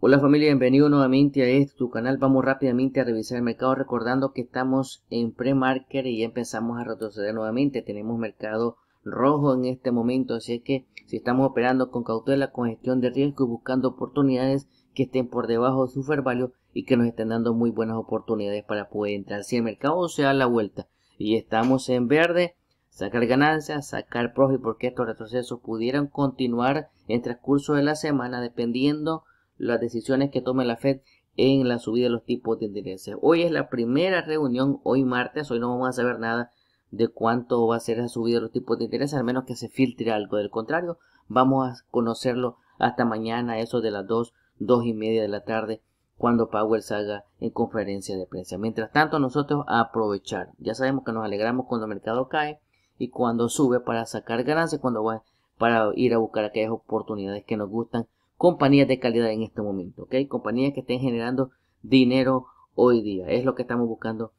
Hola familia, bienvenido nuevamente a este tu canal. Vamos rápidamente a revisar el mercado recordando que estamos en pre-marker y ya empezamos a retroceder nuevamente. Tenemos mercado rojo en este momento, así que si estamos operando con cautela, con gestión de riesgo y buscando oportunidades que estén por debajo de su fair value y que nos estén dando muy buenas oportunidades para poder entrar. Si el mercado se da la vuelta y estamos en verde, sacar ganancias, sacar profit porque estos retrocesos pudieran continuar en transcurso de la semana dependiendo las decisiones que tome la Fed en la subida de los tipos de intereses. Hoy es la primera reunión, hoy martes, hoy no vamos a saber nada de cuánto va a ser la subida de los tipos de intereses, al menos que se filtre algo. Del contrario, vamos a conocerlo hasta mañana, eso de las 2, 2 y media de la tarde, cuando Powell salga en conferencia de prensa. Mientras tanto, nosotros a aprovechar. Ya sabemos que nos alegramos cuando el mercado cae y cuando sube para sacar ganancias, cuando va para ir a buscar aquellas oportunidades que nos gustan compañías de calidad en este momento, ¿ok? Compañías que estén generando dinero hoy día, es lo que estamos buscando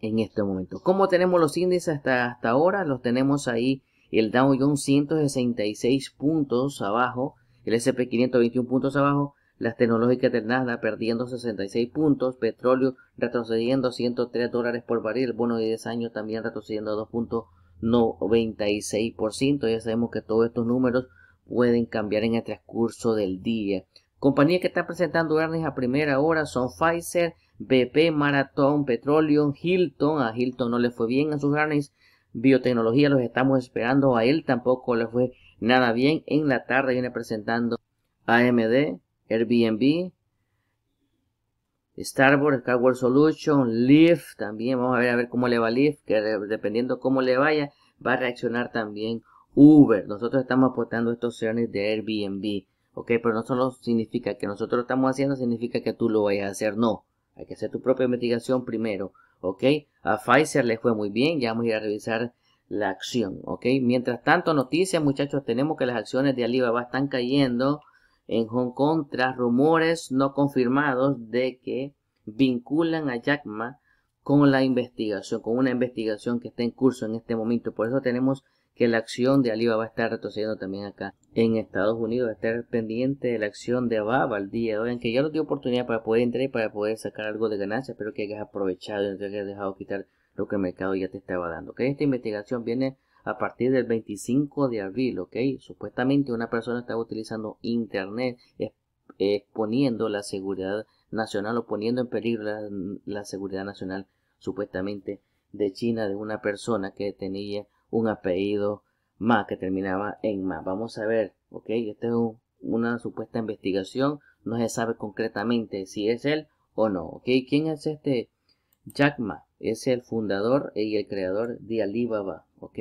en este momento. ¿Cómo tenemos los índices hasta, hasta ahora? Los tenemos ahí, el Dow Jones 166 puntos abajo, el S&P 521 puntos abajo, las tecnológicas de Nasdaq perdiendo 66 puntos, petróleo retrocediendo 103 dólares por barril, el bono de 10 años también retrocediendo 2.96%, ya sabemos que todos estos números pueden cambiar en el transcurso del día. Compañías que están presentando earnings a primera hora son Pfizer, BP, Marathon, Petroleum, Hilton. A Hilton no le fue bien a sus earnings. Biotecnología los estamos esperando. A él tampoco le fue nada bien. En la tarde viene presentando AMD, Airbnb, Starboard, Skyward Solution, Lyft. También vamos a ver, a ver cómo le va Lyft. que dependiendo cómo le vaya, va a reaccionar también Uber, nosotros estamos aportando estos seres de Airbnb, ok, pero no solo significa que nosotros lo estamos haciendo, significa que tú lo vayas a hacer, no, hay que hacer tu propia investigación primero, ok, a Pfizer le fue muy bien, ya vamos a ir a revisar la acción, ok, mientras tanto noticias muchachos, tenemos que las acciones de Alibaba están cayendo en Hong Kong tras rumores no confirmados de que vinculan a Jack Ma con la investigación, con una investigación que está en curso en este momento, por eso tenemos que la acción de Alibaba estar retrocediendo también acá en Estados Unidos, estar pendiente de la acción de Ababa al día de hoy, que ya no dio oportunidad para poder entrar y para poder sacar algo de ganancia, pero que hayas aprovechado y no te hayas dejado quitar lo que el mercado ya te estaba dando. Esta investigación viene a partir del 25 de abril, ¿ok? Supuestamente una persona estaba utilizando internet exponiendo la seguridad nacional o poniendo en peligro la seguridad nacional supuestamente de China de una persona que tenía un apellido más que terminaba en Ma. Vamos a ver, ok, esta es una supuesta investigación, no se sabe concretamente si es él o no, ok. ¿Quién es este Jack Ma? Es el fundador y el creador de Alibaba, ok.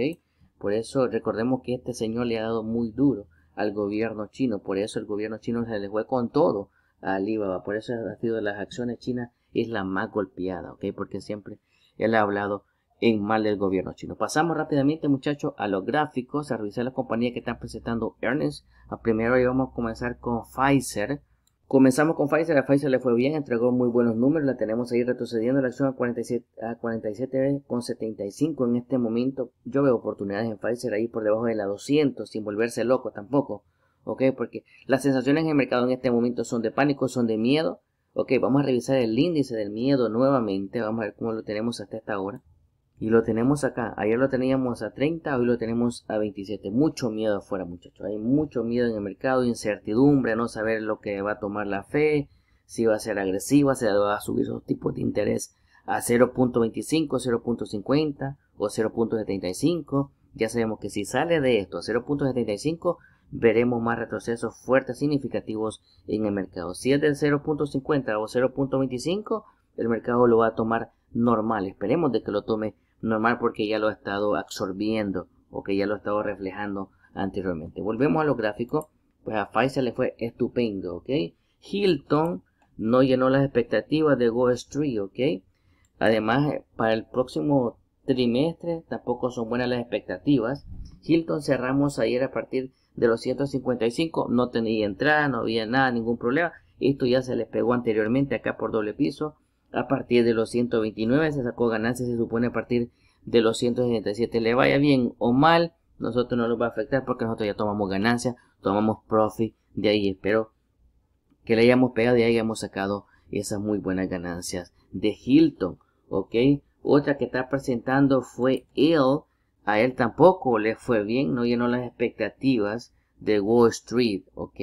Por eso recordemos que este señor le ha dado muy duro al gobierno chino, por eso el gobierno chino se le fue con todo a Alibaba, por eso ha sido de las acciones chinas es la más golpeada, ok, porque siempre él ha hablado en mal del gobierno chino. Pasamos rápidamente, muchachos, a los gráficos, a revisar las compañías que están presentando earnings. A ah, primero vamos a comenzar con Pfizer. Comenzamos con Pfizer, a Pfizer le fue bien, entregó muy buenos números, la tenemos ahí retrocediendo la acción a 47 a 75 en este momento. Yo veo oportunidades en Pfizer ahí por debajo de la 200 sin volverse loco tampoco, ¿ok? Porque las sensaciones en el mercado en este momento son de pánico, son de miedo. Ok, vamos a revisar el índice del miedo nuevamente, vamos a ver cómo lo tenemos hasta esta hora. Y lo tenemos acá. Ayer lo teníamos a 30, hoy lo tenemos a 27. Mucho miedo afuera, muchachos. Hay mucho miedo en el mercado, incertidumbre, no saber lo que va a tomar la fe si va a ser agresiva, si va a subir los tipos de interés a 0.25, 0.50 o 0.75. Ya sabemos que si sale de esto a 0.75, veremos más retrocesos fuertes significativos en el mercado. Si es del 0.50 o 0.25, el mercado lo va a tomar normal. Esperemos de que lo tome normal porque ya lo ha estado absorbiendo o que ya lo ha estado reflejando anteriormente. Volvemos a los gráficos, pues a Pfizer le fue estupendo, ¿ok? Hilton no llenó las expectativas de Go Street, ¿ok? Además, eh, para el próximo trimestre tampoco son buenas las expectativas. Hilton cerramos ayer a partir de los 155, no tenía entrada, no había nada, ningún problema. Esto ya se les pegó anteriormente acá por doble piso a partir de los 129 se sacó ganancia, se supone a partir de los 177. le vaya bien o mal, nosotros no nos va a afectar porque nosotros ya tomamos ganancias. tomamos profit de ahí, espero que le hayamos pegado y hayamos sacado esas muy buenas ganancias de Hilton, ok, otra que está presentando fue él, a él tampoco le fue bien, no llenó las expectativas de Wall Street, ok,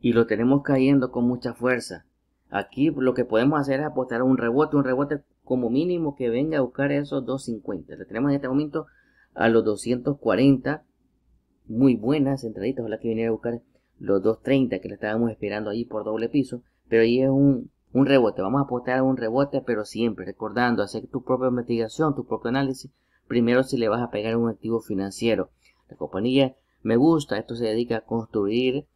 y lo tenemos cayendo con mucha fuerza, Aquí lo que podemos hacer es apostar a un rebote, un rebote como mínimo que venga a buscar esos 250. Le tenemos en este momento a los 240. Muy buenas entraditas. la que viniera a buscar los 230 que le estábamos esperando ahí por doble piso. Pero ahí es un, un rebote. Vamos a apostar a un rebote, pero siempre recordando hacer tu propia investigación, tu propio análisis. Primero si le vas a pegar un activo financiero. La compañía me gusta. Esto se dedica a construir,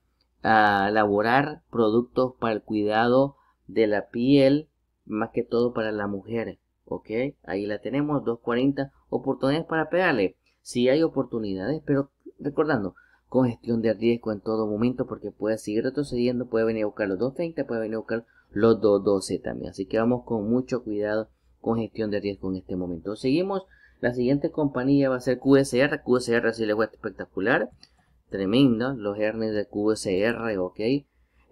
a elaborar productos para el cuidado de la piel, más que todo para la mujer. ¿Ok? Ahí la tenemos, 240 oportunidades para pegarle. Si hay oportunidades, pero recordando, con gestión de riesgo en todo momento, porque puede seguir retrocediendo, puede venir a buscar los 230, puede venir a buscar los 212 también. Así que vamos con mucho cuidado con gestión de riesgo en este momento. Seguimos, la siguiente compañía va a ser QSR. QSR sí le fue espectacular, tremendo, los earnings de QSR, ok.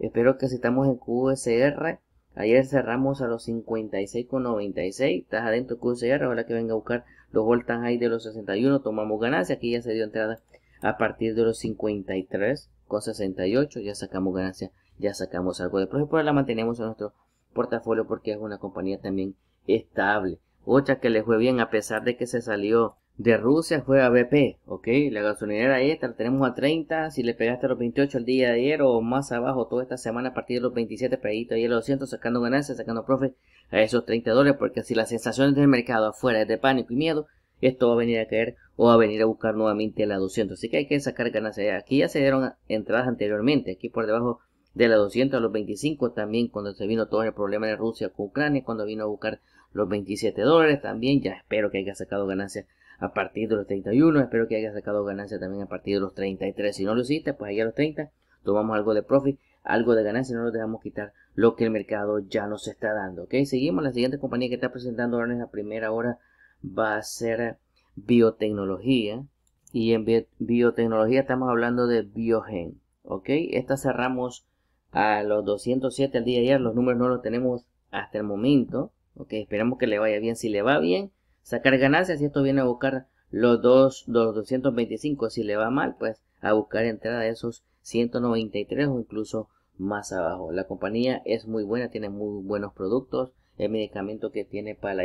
Espero que si estamos en QSR Ayer cerramos a los 56,96. Estás adentro y Ahora que venga a buscar los voltas ahí de los 61. Tomamos ganancia. Aquí ya se dio entrada a partir de los 53,68. Ya sacamos ganancia. Ya sacamos algo de profe. la mantenemos en nuestro portafolio porque es una compañía también estable. Otra que le fue bien a pesar de que se salió de Rusia fue a BP, ¿ok? La gasolinera esta la tenemos a 30, si le pegaste a los 28 el día de ayer o más abajo toda esta semana a partir de los 27 pedito ayer los 200 sacando ganancias, sacando profe a esos 30 dólares porque si las sensaciones del mercado afuera es de pánico y miedo, esto va a venir a caer o va a venir a buscar nuevamente la 200, así que hay que sacar ganancias. Aquí ya se dieron entradas anteriormente, aquí por debajo de la 200 a los 25 también cuando se vino todo el problema de Rusia con Ucrania, cuando vino a buscar los 27 dólares también, ya espero que haya sacado ganancias a partir de los 31. Espero que haya sacado ganancia también a partir de los 33. Si no lo hiciste, pues ahí a los 30 tomamos algo de profit, algo de ganancia, no nos dejamos quitar lo que el mercado ya nos está dando. ¿ok? Seguimos. La siguiente compañía que está presentando ahora en la primera hora va a ser biotecnología. Y en biotecnología estamos hablando de Biogen. ¿ok? Esta cerramos a los 207 al día de ayer. Los números no los tenemos hasta el momento. ¿ok? Esperamos que le vaya bien. Si le va bien, sacar ganancias si esto viene a buscar los, dos, 225. Si le va mal, pues a buscar entrada de esos 193 o incluso más abajo. La compañía es muy buena, tiene muy buenos productos. El medicamento que tiene para la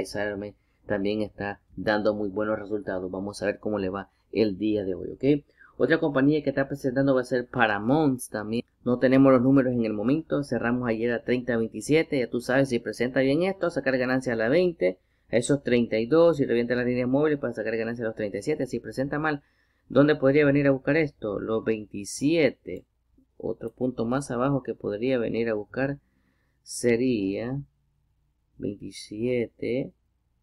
también está dando muy buenos resultados. Vamos a ver cómo le va el día de hoy, ¿ok? Otra compañía que está presentando va a ser Paramount también. No tenemos los números en el momento. Cerramos ayer a 30.27. Ya tú sabes, si presenta bien esto, sacar ganancia a la 20 a esos 32 y revienta la línea móvil para sacar ganancia a los 37. Si presenta mal, ¿dónde podría venir a buscar esto? Los 27. Otro punto más abajo que podría venir a buscar sería 27.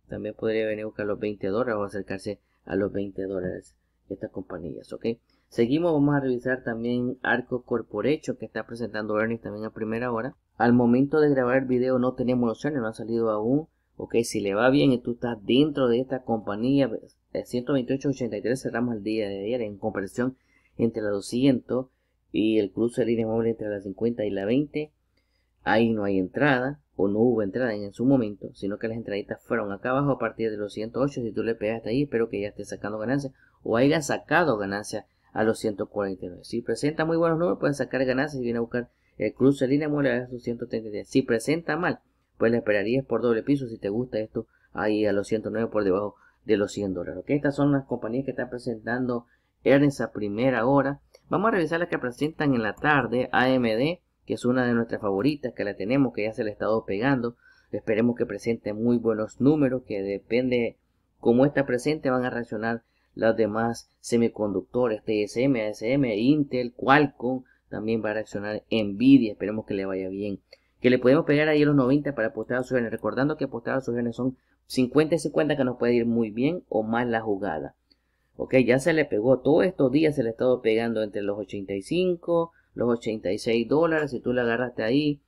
También podría venir a buscar los 20 dólares o acercarse a los 20 dólares estas compañías, ¿ok? Seguimos, vamos a revisar también Arco Corporecho, que está presentando Earnings también a primera hora. Al momento de grabar el video no tenemos los opciones no ha salido aún Ok, si le va bien y tú estás dentro de esta compañía, 128.83 pues, cerramos el día de ayer en comparación entre la 200 y el cruce de línea móvil entre la 50 y la 20. Ahí no hay entrada o no hubo entrada en su momento, sino que las entraditas fueron acá abajo a partir de los 108. Si tú le pegas hasta ahí, espero que ya esté sacando ganancias o haya sacado ganancias a los 149. Si presenta muy buenos números, pueden sacar ganancias y viene a buscar el cruce de línea móvil a los 133. Si presenta mal, pues le esperarías por doble piso si te gusta esto ahí a los 109 por debajo de los 100 dólares. Estas son las compañías que están presentando earnings a primera hora. Vamos a revisar las que presentan en la tarde. AMD, que es una de nuestras favoritas, que la tenemos, que ya se le ha estado pegando. Esperemos que presente muy buenos números, que depende cómo está presente, van a reaccionar las demás semiconductores, TSM, ASM, Intel, Qualcomm, también va a reaccionar Nvidia, esperemos que le vaya bien que le podemos pegar ahí a los 90 para apostar a sus Recordando que apostar a sus genes son 50 y 50 que nos puede ir muy bien o mal la jugada. Ok, ya se le pegó, todos estos días se le ha estado pegando entre los 85, los 86 dólares, si tú la agarraste ahí,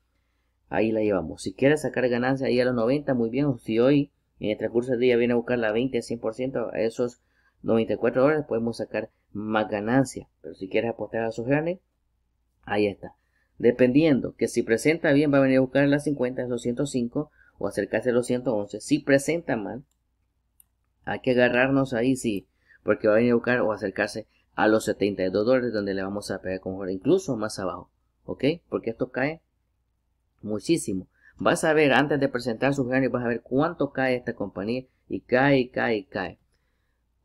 ahí la llevamos. Si quieres sacar ganancia ahí a los 90, muy bien, o si hoy en el transcurso del día viene a buscar la 20 100%, a esos 94 dólares podemos sacar más ganancia. Pero si quieres apostar a sus ganes, ahí está dependiendo que si presenta bien va a venir a buscar las 50, los 105 o acercarse a los 111. Si presenta mal, hay que agarrarnos ahí, sí, porque va a venir a buscar o acercarse a los 72 dólares donde le vamos a pegar con incluso más abajo, ¿ok? Porque esto cae muchísimo. Vas a ver antes de presentar sus ganos vas a ver cuánto cae esta compañía y cae y cae y cae.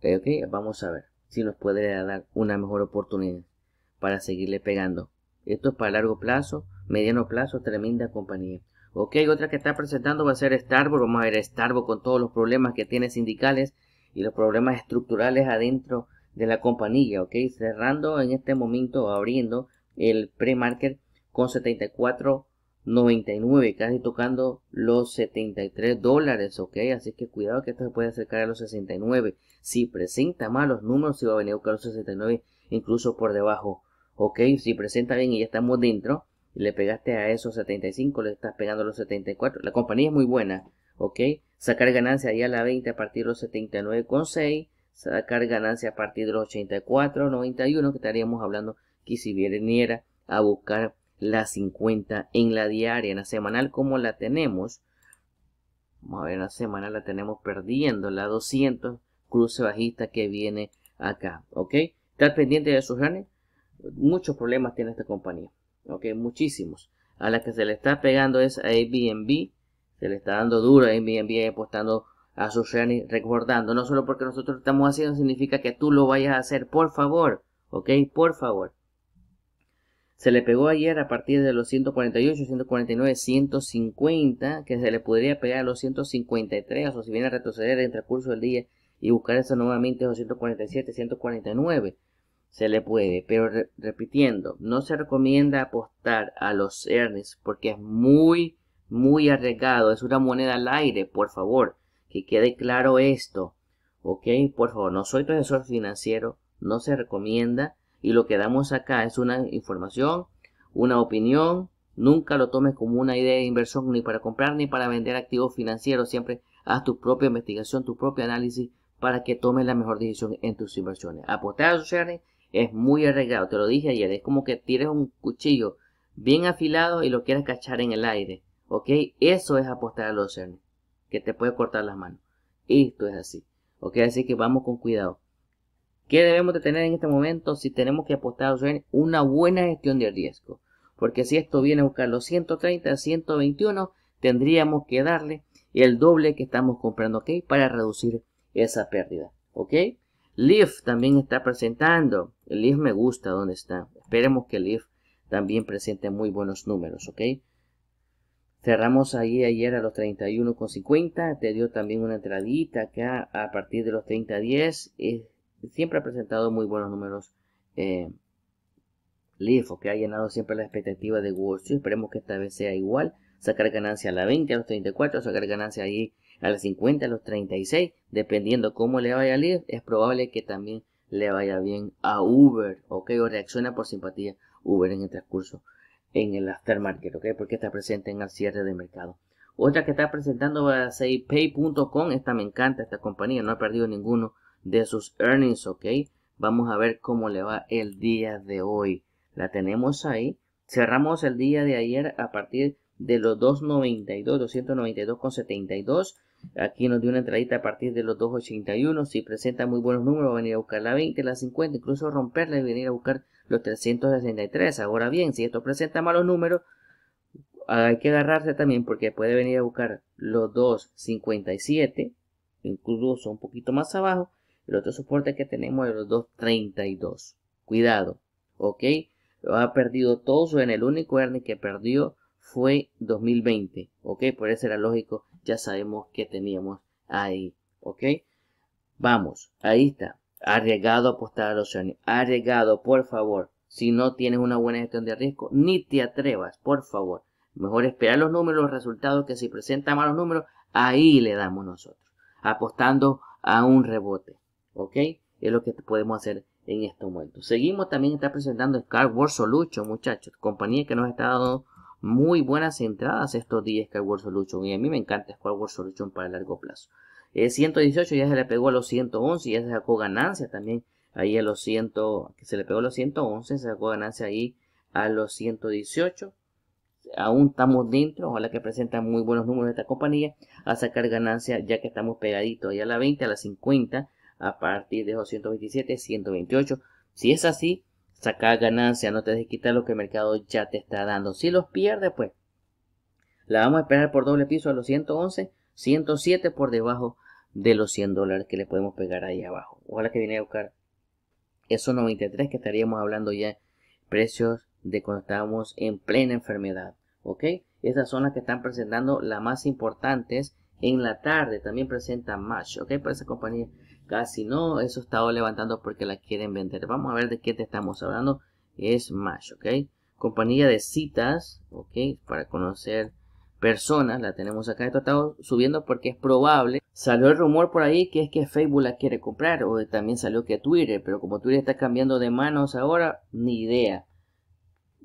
ok, vamos a ver si nos puede dar una mejor oportunidad para seguirle pegando. Esto es para largo plazo, mediano plazo, tremenda compañía. Ok, otra que está presentando va a ser Starbucks. Vamos a ver Starbucks con todos los problemas que tiene sindicales y los problemas estructurales adentro de la compañía. Ok, cerrando en este momento, abriendo el pre-market con 74.99, casi tocando los 73 dólares. Ok, así que cuidado que esto se puede acercar a los 69. Si presenta malos números, si va a venir a buscar los 69, incluso por debajo ok, si presenta bien y ya estamos dentro, y le pegaste a esos 75, le estás pegando los 74, la compañía es muy buena, ok, sacar ganancia ya a la 20 a partir de los 79,6, sacar ganancia a partir de los 84, 91, que estaríamos hablando que si viniera a buscar la 50 en la diaria, en la semanal como la tenemos, vamos a ver, en la semanal la tenemos perdiendo, la 200, cruce bajista que viene acá, ok, estar pendiente de sus ranes. Muchos problemas tiene esta compañía. Ok, muchísimos. A la que se le está pegando es a Airbnb. Se le está dando duro a Airbnb apostando a sus y recordando. No solo porque nosotros estamos haciendo significa que tú lo vayas a hacer. Por favor. Ok, por favor. Se le pegó ayer a partir de los 148, 149, 150, que se le podría pegar a los 153, o si viene a retroceder en el transcurso del día y buscar eso nuevamente los 147, 149 se le puede, pero repitiendo, no se recomienda apostar a los earnings porque es muy, muy arriesgado, es una moneda al aire, por favor, que quede claro esto, ok, por favor, no soy profesor financiero, no se recomienda y lo que damos acá es una información, una opinión, nunca lo tomes como una idea de inversión ni para comprar ni para vender activos financieros, siempre haz tu propia investigación, tu propio análisis para que tomes la mejor decisión en tus inversiones. Apostar a los earnings es muy arriesgado, te lo dije ayer, es como que tires un cuchillo bien afilado y lo quieras cachar en el aire, ¿ok? Eso es apostar a los que te puede cortar las manos. Esto es así, ¿ok? Así que vamos con cuidado. ¿Qué debemos de tener en este momento si tenemos que apostar a los Una buena gestión de riesgo, porque si esto viene a buscar los 130, 121, tendríamos que darle el doble que estamos comprando, ¿ok? Para reducir esa pérdida, ¿ok? Leaf también está presentando. El Leaf me gusta donde está. Esperemos que Leaf también presente muy buenos números, ¿ok? Cerramos ahí ayer a los 31,50. Te dio también una entradita acá a partir de los 30,10. Eh, siempre ha presentado muy buenos números. Eh, que ha llenado siempre la expectativa de Wall Esperemos que esta vez sea igual. Sacar ganancia a la 20, a los 34, sacar ganancia ahí a las 50, a los 36, dependiendo cómo le vaya a leer es probable que también le vaya bien a Uber, ¿ok? O reacciona por simpatía Uber en el transcurso, en el aftermarket, ¿ok? Porque está presente en el cierre de mercado. Otra que está presentando va a ser Pay.com, esta me encanta, esta compañía, no ha perdido ninguno de sus earnings, ¿ok? Vamos a ver cómo le va el día de hoy. La tenemos ahí. Cerramos el día de ayer a partir de los 292, 292,72 Aquí nos dio una entradita a partir de los 281. Si presenta muy buenos números, venir a buscar la 20, la 50, incluso romperla y venir a buscar los 363. Ahora bien, si esto presenta malos números, hay que agarrarse también porque puede venir a buscar los 257, incluso un poquito más abajo. El otro soporte que tenemos es los 232. Cuidado, ¿ok? Ha perdido todo su en el único earning que perdió fue 2020, ¿ok? Por eso era lógico ya sabemos que teníamos ahí, ¿ok? Vamos, ahí está. Arriesgado apostar a los ha Arriesgado, por favor. Si no tienes una buena gestión de riesgo, ni te atrevas, por favor. Mejor esperar los números, los resultados, que si presenta malos números, ahí le damos nosotros. Apostando a un rebote, ¿ok? Es lo que podemos hacer en este momento Seguimos también, está presentando el War Solution, muchachos. Compañía que nos está dando muy buenas entradas estos días Skyward Solution. Y a mí me encanta Skyward Solution para largo plazo. Eh, 118 ya se le pegó a los 111, y ya se sacó ganancia también. Ahí a los 100, que se le pegó a los 111, se sacó ganancia ahí a los 118. Aún estamos dentro, ojalá que presentan muy buenos números de esta compañía a sacar ganancia ya que estamos pegaditos ahí a la 20, a la 50, a partir de los 127, 128. Si es así, Sacar ganancia, no te dejes quitar lo que el mercado ya te está dando. Si los pierdes, pues la vamos a esperar por doble piso a los 111, 107 por debajo de los 100 dólares que le podemos pegar ahí abajo. Ojalá que viene a buscar esos 93 que estaríamos hablando ya precios de cuando estábamos en plena enfermedad. ¿Ok? Esas son las que están presentando las más importantes en la tarde. También presenta más, ¿Ok? Para esa compañía casi no, eso estado levantando porque la quieren vender. Vamos a ver de qué te estamos hablando, es Match, ¿ok? Compañía de citas, ¿ok? Para conocer personas, la tenemos acá, esto está subiendo porque es probable. Salió el rumor por ahí que es que Facebook la quiere comprar o también salió que Twitter, pero como Twitter está cambiando de manos ahora, ni idea.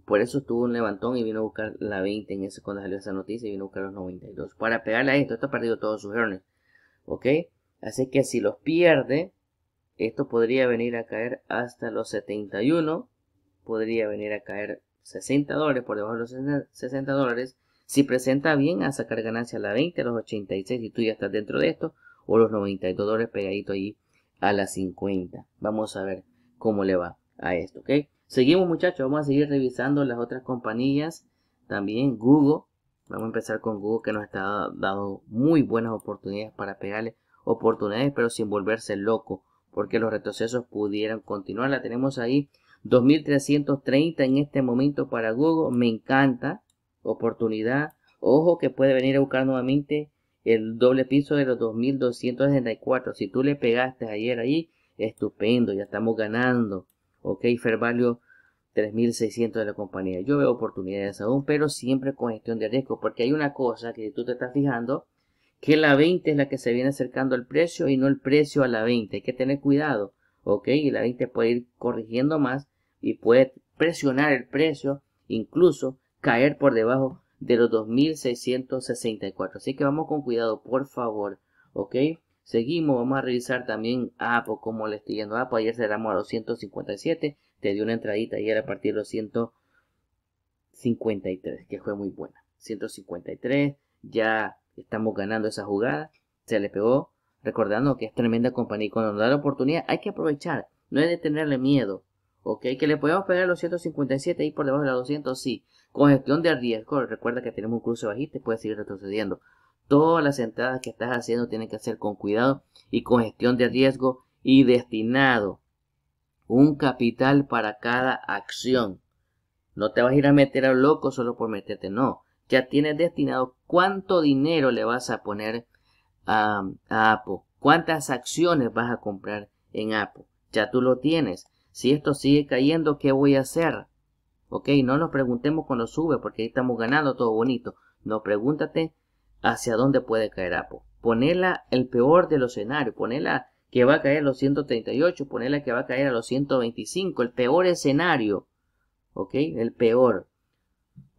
Por eso estuvo un levantón y vino a buscar la 20 en ese cuando salió esa noticia y vino a buscar los 92 para pegarle a esto, esto ha perdido todos sus earnings, ¿ok? Así que si los pierde, esto podría venir a caer hasta los 71, podría venir a caer 60 dólares, por debajo de los 60 dólares. Si presenta bien, a sacar ganancia a la 20, a los 86, y tú ya estás dentro de esto, o los 92 dólares pegadito ahí a las 50. Vamos a ver cómo le va a esto, ¿ok? Seguimos muchachos, vamos a seguir revisando las otras compañías, también Google. Vamos a empezar con Google que nos está dando muy buenas oportunidades para pegarle oportunidades, pero sin volverse loco, porque los retrocesos pudieran continuar. La tenemos ahí, 2330 en este momento para Google. Me encanta, oportunidad. Ojo que puede venir a buscar nuevamente el doble piso de los 2264. Si tú le pegaste ayer ahí, estupendo, ya estamos ganando. Ok, Fervalio 3600 de la compañía. Yo veo oportunidades aún, pero siempre con gestión de riesgo, porque hay una cosa que tú te estás fijando que la 20 es la que se viene acercando al precio y no el precio a la 20. Hay que tener cuidado, ¿ok? Y la 20 puede ir corrigiendo más y puede presionar el precio, incluso caer por debajo de los 2.664. Así que vamos con cuidado, por favor, ¿ok? Seguimos, vamos a revisar también Apo. como le estoy yendo a Ayer cerramos a los 157, te dio una entradita ayer a partir de los 153, que fue muy buena. 153, ya estamos ganando esa jugada, se le pegó, recordando que es tremenda compañía y cuando nos da la oportunidad hay que aprovechar, no es de tenerle miedo, ok, que le podemos pegar los 157 y por debajo de los 200, sí, con gestión de riesgo, recuerda que tenemos un cruce bajista y puede seguir retrocediendo, todas las entradas que estás haciendo tienen que hacer con cuidado y con gestión de riesgo y destinado un capital para cada acción. No te vas a ir a meter a loco solo por meterte, no. Ya tienes destinado cuánto dinero le vas a poner a, a cuántas acciones vas a comprar en Apple. Ya tú lo tienes. Si esto sigue cayendo, ¿qué voy a hacer? Ok, no nos preguntemos cuando sube, porque ahí estamos ganando todo bonito. No, pregúntate hacia dónde puede caer Apple. Ponela el peor de los escenarios, Ponela que va a caer a los 138, Ponela que va a caer a los 125, el peor escenario. ¿Ok? El peor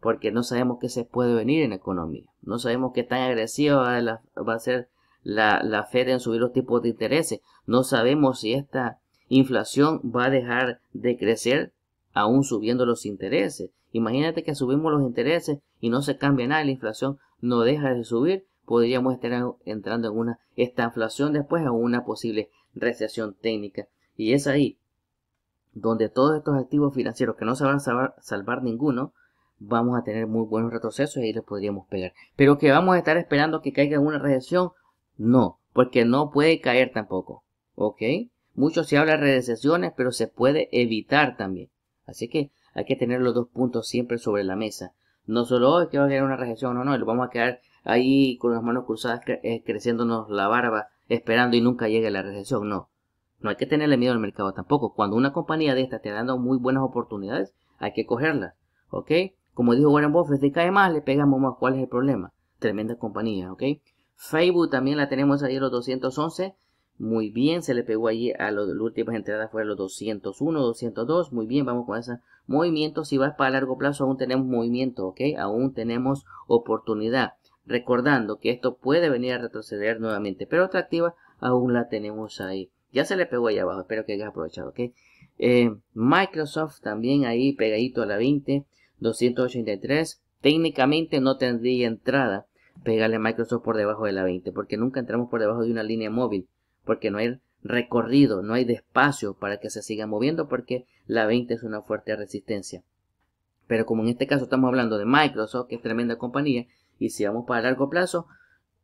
porque no sabemos qué se puede venir en economía, no sabemos qué tan agresiva va a, ser la, la Fed en subir los tipos de intereses, no sabemos si esta inflación va a dejar de crecer aún subiendo los intereses. Imagínate que subimos los intereses y no se cambia nada, la inflación no deja de subir, podríamos estar entrando en una inflación después a una posible recesión técnica. Y es ahí donde todos estos activos financieros que no se van a salvar ninguno, vamos a tener muy buenos retrocesos y ahí les podríamos pegar. Pero que vamos a estar esperando que caiga una recesión, no, porque no puede caer tampoco. ¿Ok? Mucho se habla de recesiones, pero se puede evitar también. Así que hay que tener los dos puntos siempre sobre la mesa. No solo oh, es que va a haber una recesión, no, no, lo vamos a quedar ahí con las manos cruzadas eh, creciéndonos la barba, esperando y nunca llegue la recesión, no. No hay que tenerle miedo al mercado tampoco. Cuando una compañía de esta te dando muy buenas oportunidades, hay que cogerla ¿ok? Como dijo Warren Buffett, si cae más, le pegamos más. ¿Cuál es el problema? Tremenda compañía, ¿ok? Facebook también la tenemos ahí a los 211. Muy bien, se le pegó allí a los, las últimas entradas fueron los 201, 202. Muy bien, vamos con esa movimiento. Si vas para largo plazo, aún tenemos movimiento, ¿ok? Aún tenemos oportunidad. Recordando que esto puede venir a retroceder nuevamente, pero atractiva aún la tenemos ahí. Ya se le pegó ahí abajo, espero que hayas aprovechado, ¿ok? Eh, Microsoft también ahí pegadito a la 20. 283. Técnicamente no tendría entrada pegarle a Microsoft por debajo de la 20, porque nunca entramos por debajo de una línea móvil, porque no hay recorrido, no hay despacio para que se siga moviendo, porque la 20 es una fuerte resistencia. Pero como en este caso estamos hablando de Microsoft, que es tremenda compañía, y si vamos para largo plazo,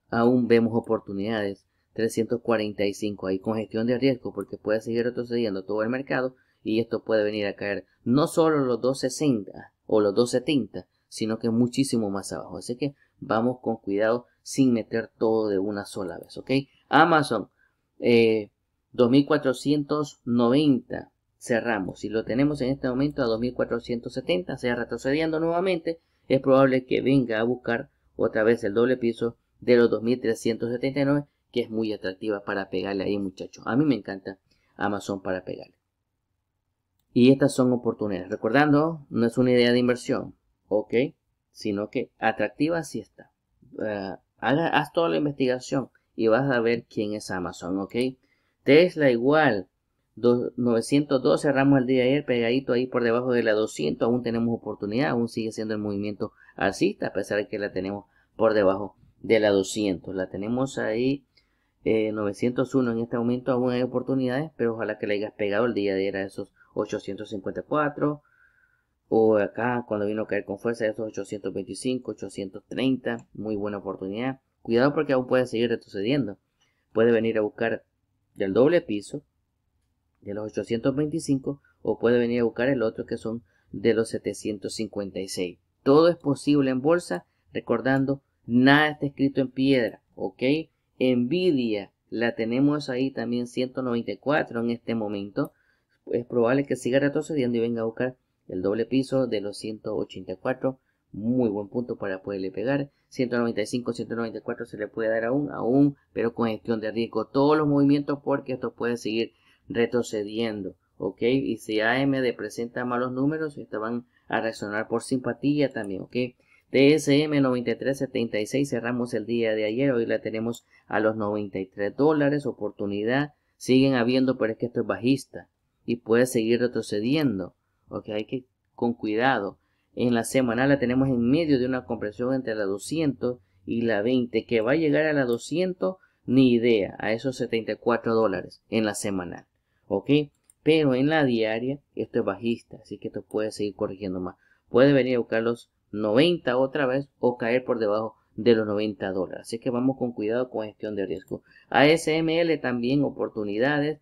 aún vemos oportunidades. 345 ahí con gestión de riesgo porque puede seguir retrocediendo todo el mercado y esto puede venir a caer no solo los 260 o los 270, sino que muchísimo más abajo. Así que vamos con cuidado sin meter todo de una sola vez, ¿ok? Amazon, 2490 eh, cerramos. Si lo tenemos en este momento a 2470, sea retrocediendo nuevamente, es probable que venga a buscar otra vez el doble piso de los 2379, que es muy atractiva para pegarle ahí, muchachos. A mí me encanta Amazon para pegarle. Y estas son oportunidades. Recordando, no es una idea de inversión, ¿ok? Sino que atractiva si está. Eh, haz toda la investigación y vas a ver quién es Amazon, ¿ok? Tesla igual, 902, cerramos el día de ayer pegadito ahí por debajo de la 200, aún tenemos oportunidad, aún sigue siendo el movimiento alcista a pesar de que la tenemos por debajo de la 200. La tenemos ahí 901 eh, en este momento, aún hay oportunidades, pero ojalá que le hayas pegado el día de ayer a esos 854. O acá cuando vino a caer con fuerza esos 825, 830. Muy buena oportunidad. Cuidado porque aún puede seguir retrocediendo. Puede venir a buscar del doble piso de los 825 o puede venir a buscar el otro que son de los 756. Todo es posible en bolsa, recordando, nada está escrito en piedra, ¿ok? envidia la tenemos ahí también 194 en este momento es probable que siga retrocediendo y venga a buscar el doble piso de los 184. Muy buen punto para poderle pegar. 195, 194 se le puede dar aún, aún, pero con gestión de riesgo todos los movimientos porque esto puede seguir retrocediendo. ¿Ok? Y si AMD presenta malos números, estos van a resonar por simpatía también. ¿Ok? DSM 93.76 cerramos el día de ayer, hoy la tenemos a los 93 dólares, oportunidad, siguen habiendo, pero es que esto es bajista, y puede seguir retrocediendo. Ok, hay que con cuidado. En la semanal la tenemos en medio de una compresión entre la 200 y la 20. Que va a llegar a la 200, ni idea, a esos 74 dólares en la semanal. Ok, pero en la diaria esto es bajista, así que esto puede seguir corrigiendo más. Puede venir a buscar los 90 otra vez o caer por debajo de los 90 dólares. Así que vamos con cuidado con gestión de riesgo. ASML también oportunidades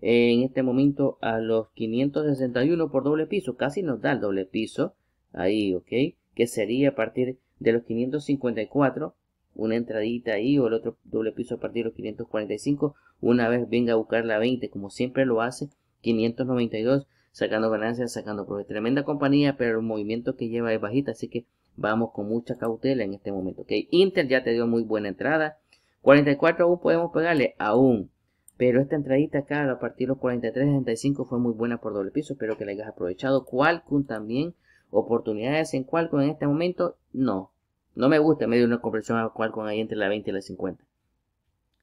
en este momento a los 561 por doble piso, casi nos da el doble piso, ahí, ok, que sería a partir de los 554, una entradita ahí, o el otro doble piso a partir de los 545, una vez venga a buscar la 20, como siempre lo hace, 592, sacando ganancias, sacando provecho Tremenda compañía, pero el movimiento que lleva es bajita, así que vamos con mucha cautela en este momento, ok. Inter ya te dio muy buena entrada, 44 aún podemos pegarle, aún pero esta entradita acá a partir de los 65 fue muy buena por doble piso. Espero que la hayas aprovechado. Qualcomm también. Oportunidades en Qualcomm en este momento. No. No me gusta. Me dio una compresión a Qualcomm ahí entre la 20 y la 50.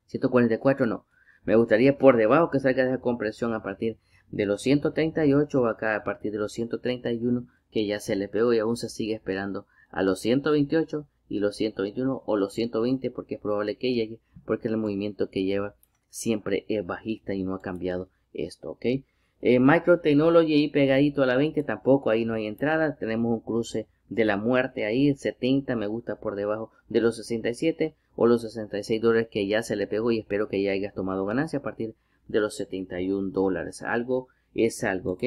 144 no. Me gustaría por debajo que salga de esa compresión a partir de los 138 o acá a partir de los 131 que ya se le pegó y aún se sigue esperando a los 128 y los 121 o los 120 porque es probable que llegue porque el movimiento que lleva siempre es bajista y no ha cambiado esto, ¿ok? Eh, Micro Technology ahí pegadito a la 20, tampoco ahí no hay entrada, tenemos un cruce de la muerte ahí, 70 me gusta por debajo de los 67 o los 66 dólares que ya se le pegó y espero que ya hayas tomado ganancia a partir de los 71 dólares, algo es algo, ¿ok?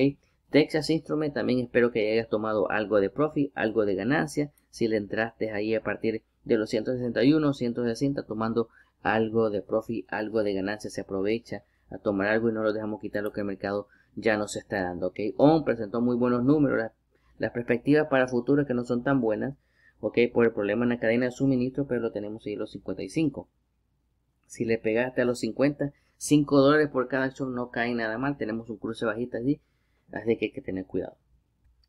Texas Instrument también espero que hayas tomado algo de profit, algo de ganancia, si le entraste ahí a partir de los 161, 160 tomando algo de profit, algo de ganancia, se aprovecha a tomar algo y no lo dejamos quitar lo que el mercado ya nos está dando. ¿ok? ON presentó muy buenos números, las, perspectivas para futuro que no son tan buenas, ok, por el problema en la cadena de suministro, pero lo tenemos ahí los 55. Si le pegaste a los 50, 5 dólares por cada acción no cae nada mal, tenemos un cruce bajito allí, así que hay que tener cuidado.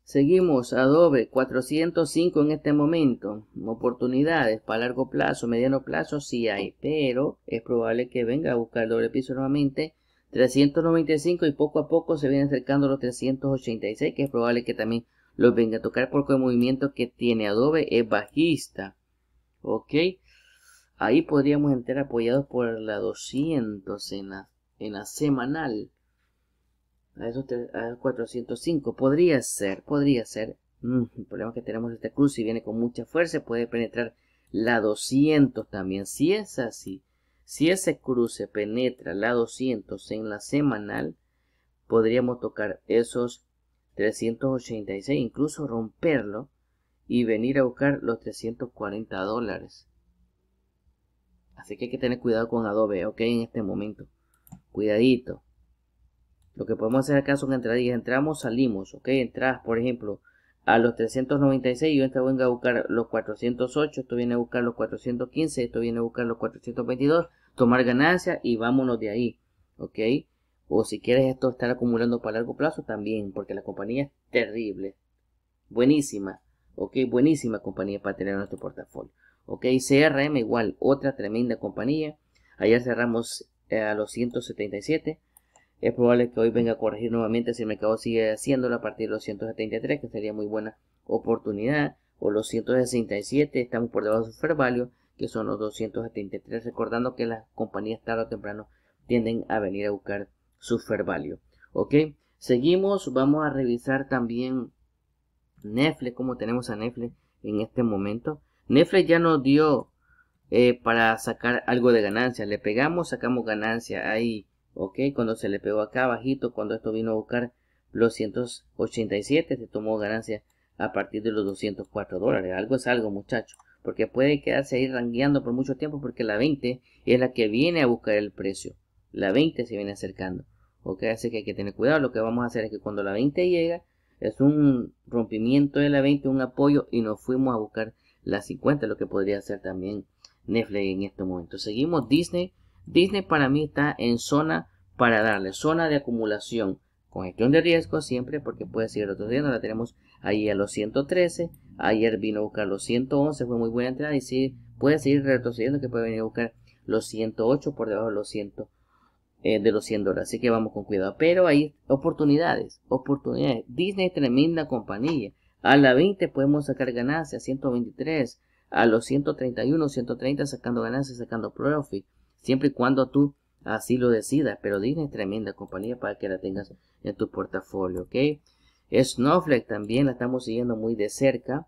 Seguimos Adobe 405 en este momento. Oportunidades para largo plazo, mediano plazo si hay, pero es probable que venga a buscar doble piso nuevamente. 395 y poco a poco se viene acercando los 386, que es probable que también los venga a tocar porque el movimiento que tiene Adobe es bajista. Ok, ahí podríamos entrar apoyados por la 200 en la semanal a esos, 405. Podría ser, podría ser. Mm, el problema es que tenemos este cruce si viene con mucha fuerza, puede penetrar la 200 también. Si es así, si ese cruce penetra la 200 en la semanal, podríamos tocar esos 386, incluso romperlo y venir a buscar los 340 dólares. Así que hay que tener cuidado con Adobe, ok, en este momento. Cuidadito. Lo que podemos hacer acá son entradillas. Entramos, salimos, ¿ok? Entras, por ejemplo, a los 396. Yo esta a buscar los 408. Esto viene a buscar los 415. Esto viene a buscar los 422. Tomar ganancia y vámonos de ahí, ¿ok? O si quieres esto estar acumulando para largo plazo también, porque la compañía es terrible. Buenísima, ¿ok? Buenísima compañía para tener nuestro portafolio. ¿ok? CRM igual, otra tremenda compañía. allá cerramos eh, a los 177. Es probable que hoy venga a corregir nuevamente si el mercado sigue haciéndolo a partir de los 173, que sería muy buena oportunidad, o los 167, estamos por debajo de su fair value, que son los 273, recordando que las compañías tarde o temprano tienden a venir a buscar su fair value. Ok, seguimos, vamos a revisar también Netflix, como tenemos a Netflix en este momento. Netflix ya nos dio eh, para sacar algo de ganancia. Le pegamos, sacamos ganancia. ahí ok cuando se le pegó acá bajito cuando esto vino a buscar los 187 se tomó ganancia a partir de los 204 dólares algo es algo muchachos porque puede quedarse ahí rangueando por mucho tiempo porque la 20 es la que viene a buscar el precio la 20 se viene acercando ok así que hay que tener cuidado lo que vamos a hacer es que cuando la 20 llega es un rompimiento de la 20 un apoyo y nos fuimos a buscar la 50 lo que podría hacer también Netflix en este momento seguimos Disney Disney para mí está en zona para darle, zona de acumulación, con gestión de riesgo siempre, porque puede seguir retrocediendo, la tenemos ahí a los 113, ayer vino a buscar los 111, fue muy buena entrada y sí, puede seguir retrocediendo que puede venir a buscar los 108 por debajo de los 100 eh, de los 100 dólares, así que vamos con cuidado, pero hay oportunidades, oportunidades, Disney es tremenda compañía, a la 20 podemos sacar ganancias, 123, a los 131, 130 sacando ganancias, sacando profit, siempre y cuando tú así lo decidas. Pero Disney es tremenda compañía para que la tengas en tu portafolio, ¿ok? Snowflake también la estamos siguiendo muy de cerca,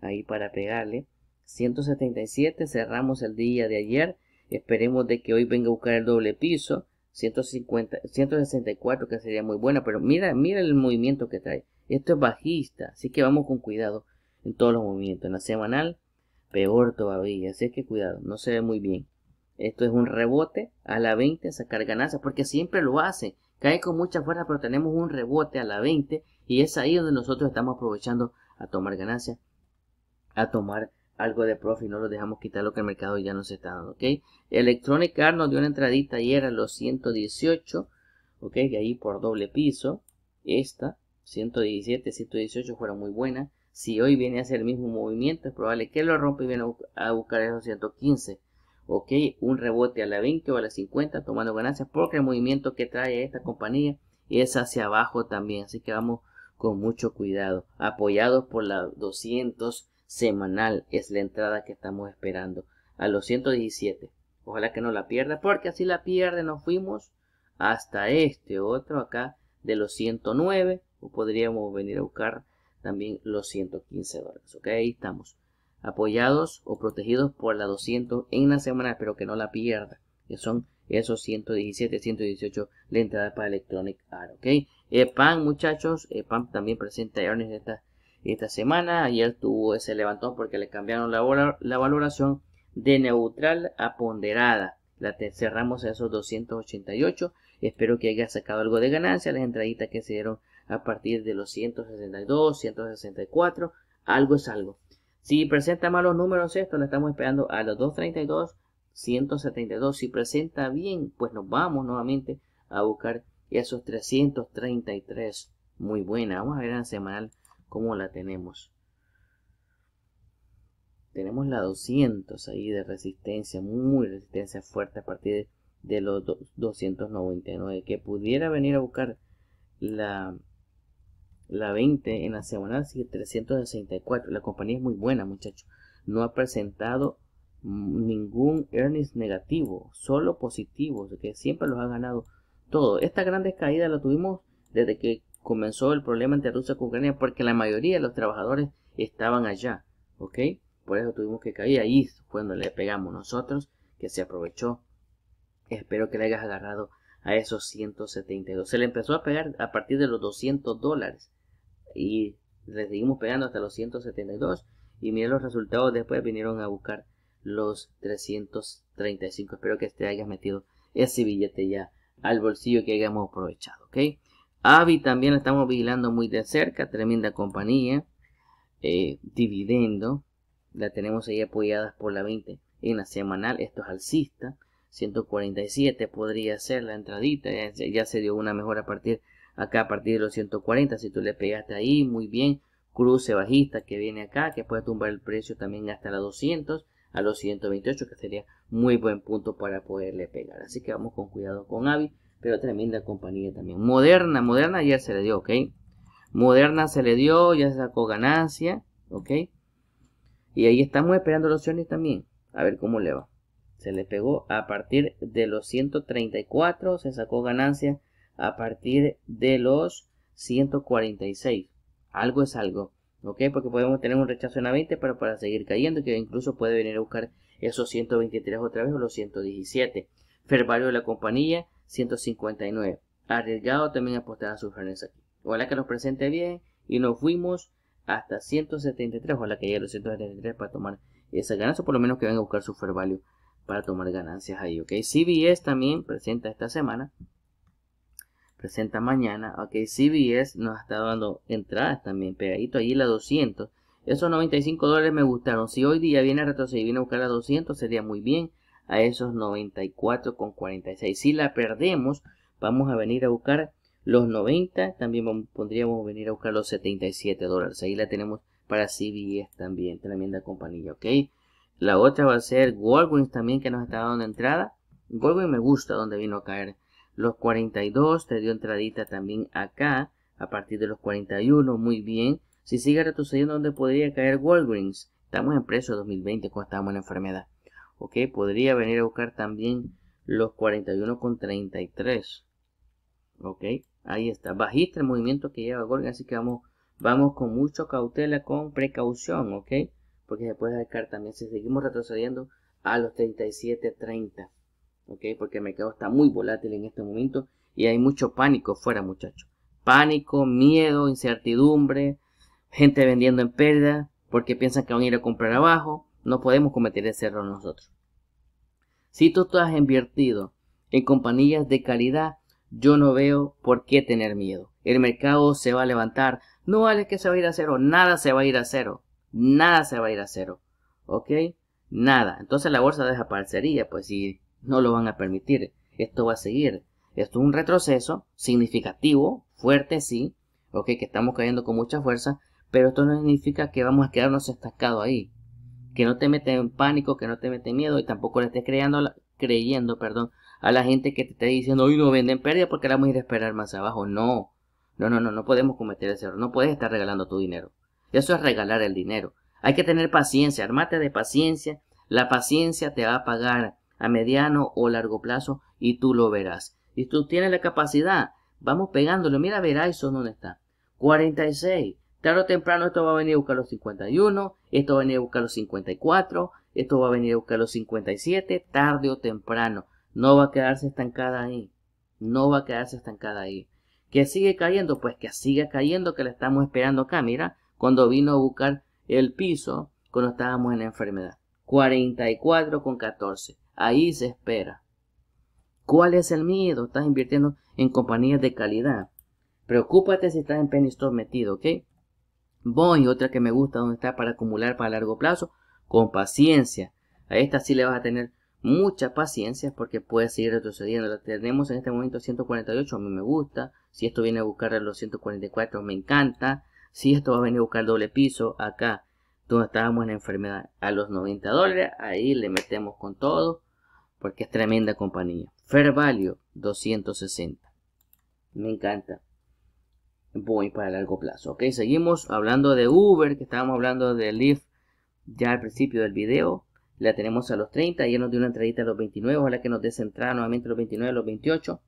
ahí para pegarle. 177, cerramos el día de ayer. Esperemos de que hoy venga a buscar el doble piso. 150, 164 que sería muy buena, pero mira, mira el movimiento que trae. Esto es bajista, así que vamos con cuidado en todos los movimientos. En la semanal, peor todavía, así que cuidado, no se ve muy bien. Esto es un rebote a la 20, sacar ganancias, porque siempre lo hace. Cae con mucha fuerza, pero tenemos un rebote a la 20 y es ahí donde nosotros estamos aprovechando a tomar ganancias, a tomar algo de profit, no lo dejamos quitar lo que el mercado ya nos está dando, ¿ok? Electronic nos dio una entradita ayer a los 118, ¿ok? Que ahí por doble piso, esta, 117, 118 fueron muy buenas. Si hoy viene a hacer el mismo movimiento, es probable que lo rompa y viene a buscar esos 115 ok, un rebote a la 20 o a la 50 tomando ganancias porque el movimiento que trae esta compañía es hacia abajo también, así que vamos con mucho cuidado, apoyados por la 200 semanal es la entrada que estamos esperando a los 117. Ojalá que no la pierda porque así la pierde nos fuimos hasta este otro acá de los 109 o podríamos venir a buscar también los 115 dólares, ok, ahí estamos apoyados o protegidos por la 200 en la semana, pero que no la pierda, que son esos 117, 118 la entrada para Electronic Art ¿ok? EPAM, eh, muchachos, EPAM eh, también presenta earnings esta, esta semana, ayer tuvo ese levantón porque le cambiaron la, la valoración de neutral a ponderada, la cerramos a esos 288, espero que haya sacado algo de ganancia, las entraditas que se dieron a partir de los 162, 164, algo es algo. Si presenta malos números esto, le estamos esperando a los 232, 172. Si presenta bien, pues nos vamos nuevamente a buscar esos 333. Muy buena. Vamos a ver en semanal cómo la tenemos. Tenemos la 200 ahí de resistencia, muy resistencia fuerte a partir de los 299. Que pudiera venir a buscar la la 20 en la semanal sigue 364. La compañía es muy buena, muchachos. No ha presentado ningún earnings negativo, solo positivos, que siempre los ha ganado todo. Esta gran caída la tuvimos desde que comenzó el problema entre Rusia y Ucrania, porque la mayoría de los trabajadores estaban allá, ¿ok? Por eso tuvimos que caer ahí cuando le pegamos nosotros, que se aprovechó. Espero que le hayas agarrado a esos 172. Se le empezó a pegar a partir de los 200 dólares y le seguimos pegando hasta los 172 y miren los resultados después vinieron a buscar los 335 espero que te hayas metido ese billete ya al bolsillo que hayamos aprovechado ok Avi también estamos vigilando muy de cerca tremenda compañía eh, dividendo la tenemos ahí apoyadas por la 20 en la semanal esto es alcista 147 podría ser la entradita ya, ya se dio una mejora a partir acá a partir de los 140. Si tú le pegaste ahí, muy bien. Cruce bajista que viene acá, que puede tumbar el precio también hasta la 200 a los 128, que sería muy buen punto para poderle pegar. Así que vamos con cuidado con Avi, pero tremenda compañía también. Moderna, Moderna ya se le dio, ¿ok? Moderna se le dio, ya sacó ganancia, ¿ok? Y ahí estamos esperando los opciones también, a ver cómo le va. Se le pegó a partir de los 134, se sacó ganancia a partir de los 146. Algo es algo, ¿ok? Porque podemos tener un rechazo en la 20, pero para seguir cayendo, que incluso puede venir a buscar esos 123 otra vez o los 117. Fair de la compañía, 159. Arriesgado también apostar a sus aquí. Ojalá que nos presente bien y nos fuimos hasta 173, ojalá que haya los 173 para tomar esa ganancia, por lo menos que venga a buscar su fair para tomar ganancias ahí, ¿ok? CBS también presenta esta semana presenta mañana. Ok, CBS nos está dando entradas también, pegadito ahí la 200. Esos 95 dólares me gustaron. Si hoy día viene a retroceder y viene a buscar la 200, sería muy bien. A esos 94,46. Si la perdemos, vamos a venir a buscar los 90. También podríamos pondríamos venir a buscar los 77 dólares. Ahí la tenemos para CBS también. Tremenda compañía, ok. La otra va a ser Walgreens también, que nos está dando entrada. Walgreens me gusta donde vino a caer. Los 42 te dio entradita también acá, a partir de los 41, muy bien. Si sigue retrocediendo, ¿dónde podría caer Walgreens? Estamos en preso 2020 cuando estábamos en la enfermedad. Ok, podría venir a buscar también los 41 con 33 Ok, ahí está. Bajista el movimiento que lleva Walgreens así que vamos, vamos con mucha cautela, con precaución, ok. Porque se puede dejar también si seguimos retrocediendo a los 30 porque el mercado está muy volátil en este momento y hay mucho pánico fuera, muchachos. Pánico, miedo, incertidumbre, gente vendiendo en pérdida porque piensan que van a ir a comprar abajo. No podemos cometer ese error nosotros. Si tú estás invertido en compañías de calidad, yo no veo por qué tener miedo. El mercado se va a levantar. No vale que se va a ir a cero. Nada se va a ir a cero. Nada se va a ir a cero. ¿Ok? Nada. Entonces la bolsa desaparecería. Pues si no lo van a permitir. Esto va a seguir. Esto es un retroceso significativo, fuerte, sí, ok, que estamos cayendo con mucha fuerza, pero esto no significa que vamos a quedarnos estascados ahí. Que no te mete en pánico, que no te mete miedo y tampoco le estés creyendo... creyendo perdón, a la gente que te esté diciendo, hoy no venden pérdida porque la vamos a ir a esperar más abajo. No, no, no, no, no podemos cometer ese error. No puedes estar regalando tu dinero. Eso es regalar el dinero. Hay que tener paciencia, armate de paciencia. La paciencia te va a pagar a mediano o largo plazo y tú lo verás. Y tú tienes la capacidad, vamos pegándolo, mira, verá eso dónde está. 46, tarde o temprano esto va a venir a buscar los 51, esto va a venir a buscar los 54, esto va a venir a buscar los 57, tarde o temprano. No va a quedarse estancada ahí, no va a quedarse estancada ahí. Que sigue cayendo, pues que siga cayendo, que la estamos esperando acá, mira, cuando vino a buscar el piso, cuando estábamos en la enfermedad. 44 con 14 ahí se espera. ¿Cuál es el miedo? Estás invirtiendo en compañías de calidad. Preocúpate si estás en penny stock metido, ¿ok? Voy. otra que me gusta, donde está para acumular para largo plazo, con paciencia. A esta sí le vas a tener mucha paciencia porque puede seguir retrocediendo. La tenemos en este momento 148, a mí me gusta. Si esto viene a buscar a los 144, me encanta. Si esto va a venir a buscar doble piso, acá, donde estábamos en la enfermedad, a los 90 dólares, ahí le metemos con todo porque es tremenda compañía. Fair Value 260. Me encanta. Voy para largo plazo. Ok, seguimos hablando de Uber, que estábamos hablando de Lyft ya al principio del video. La tenemos a los 30, ya nos dio una entradita a los 29, ojalá que nos des entrada nuevamente los 29, a los 28.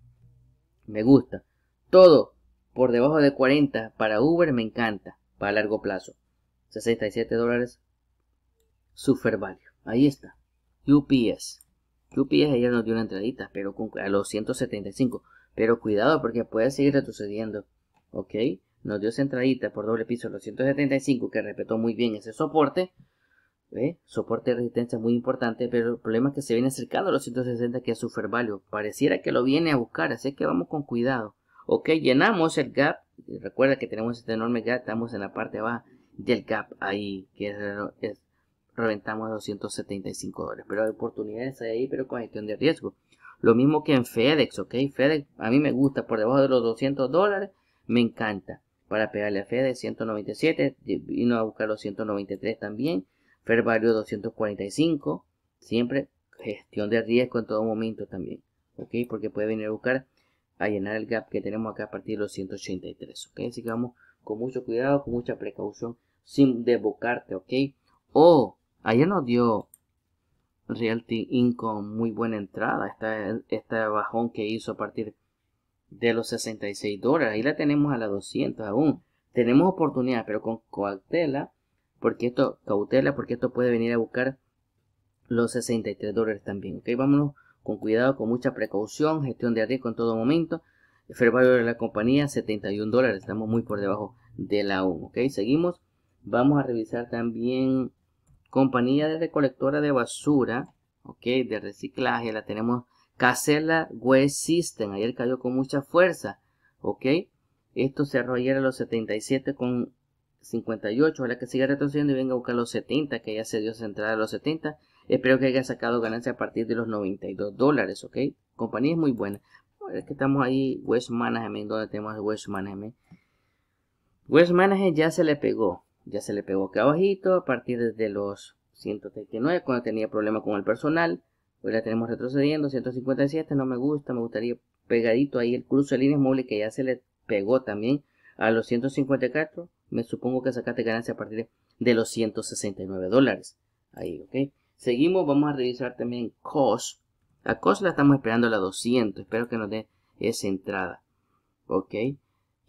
Me gusta. Todo por debajo de 40 para Uber me encanta, para largo plazo. 67 dólares, Fair value. Ahí está. UPS a ella nos dio una entradita, pero a los 175. Pero cuidado porque puede seguir retrocediendo. Ok, nos dio esa entradita por doble piso a los 175, que respetó muy bien ese soporte. ¿Eh? Soporte de resistencia muy importante, pero el problema es que se viene acercando a los 160 que es su fair value. Pareciera que lo viene a buscar, así que vamos con cuidado. Ok, llenamos el gap. Recuerda que tenemos este enorme gap, estamos en la parte baja del gap ahí, que es reventamos a 275 dólares. Pero hay oportunidades ahí, pero con gestión de riesgo. Lo mismo que en FedEx, ¿ok? FedEx a mí me gusta por debajo de los 200 dólares, me encanta. Para pegarle a FedEx 197, vino a buscar los 193 también. Value 245, siempre gestión de riesgo en todo momento también, ¿ok? Porque puede venir a buscar a llenar el gap que tenemos acá a partir de los 183, ¿ok? Así que vamos con mucho cuidado, con mucha precaución, sin desbocarte, ¿ok? O Ayer nos dio Realty Income muy buena entrada. Este, este bajón que hizo a partir de los 66 dólares. Ahí la tenemos a la 200 aún. Tenemos oportunidad, pero con cautela. Porque esto, cautela, porque esto puede venir a buscar los 63 dólares también. vámonos con cuidado, con mucha precaución, gestión de riesgo en todo momento. fair value de la compañía, 71 dólares. Estamos muy por debajo de la 1. seguimos. Vamos a revisar también compañía de recolectora de basura, ok, de reciclaje, la tenemos Casella West System, ayer cayó con mucha fuerza, ok, esto cerró ayer a los 77 con 58, que siga retrocediendo y venga a buscar los 70, que ya se dio centrar a los 70, espero que haya sacado ganancia a partir de los 92 dólares, ok, compañía es muy buena, es que estamos ahí, West Management, donde tenemos West Management, West Management ya se le pegó, ya se le pegó aquí abajito, a partir de los 139 cuando tenía problema con el personal. Hoy la tenemos retrocediendo, 157, no me gusta, me gustaría pegadito ahí el cruce de líneas móviles que ya se le pegó también a los 154. Me supongo que sacaste ganancia a partir de los 169 dólares. Ahí, ok. Seguimos, vamos a revisar también COS. La COS la estamos esperando a la 200, espero que nos dé esa entrada. Ok.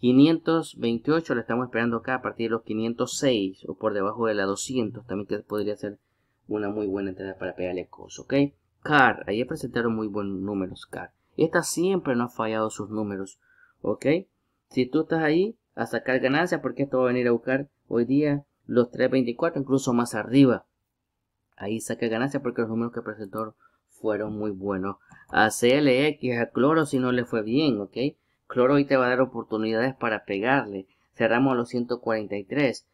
528 la estamos esperando acá a partir de los 506 o por debajo de la 200. También que podría ser una muy buena entrada para pegarle cosas, ¿ok? CAR, ahí presentaron muy buenos números CAR. Esta siempre no ha fallado sus números, ¿ok? Si tú estás ahí a sacar ganancias, porque esto va a venir a buscar hoy día los 324, incluso más arriba. Ahí saca ganancias porque los números que presentó fueron muy buenos. A CLX, a Cloro si no le fue bien, ¿ok? Cloro hoy te va a dar oportunidades para pegarle. Cerramos a los 143.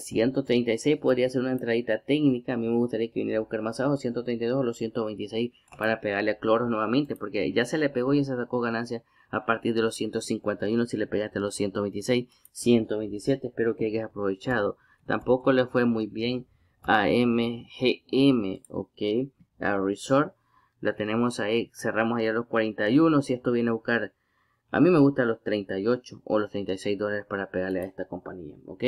136 eh, podría ser una entradita técnica. A mí me gustaría que viniera a buscar más abajo. 132 o los 126 para pegarle a Cloro nuevamente. Porque ya se le pegó y se sacó ganancia a partir de los 151. Si le pegaste a los 126, 127. Espero que hayas aprovechado. Tampoco le fue muy bien a MGM. Ok. A Resort. La tenemos ahí. Cerramos ahí a los 41. Si esto viene a buscar a mí me gustan los 38 o los 36 dólares para pegarle a esta compañía, ¿ok?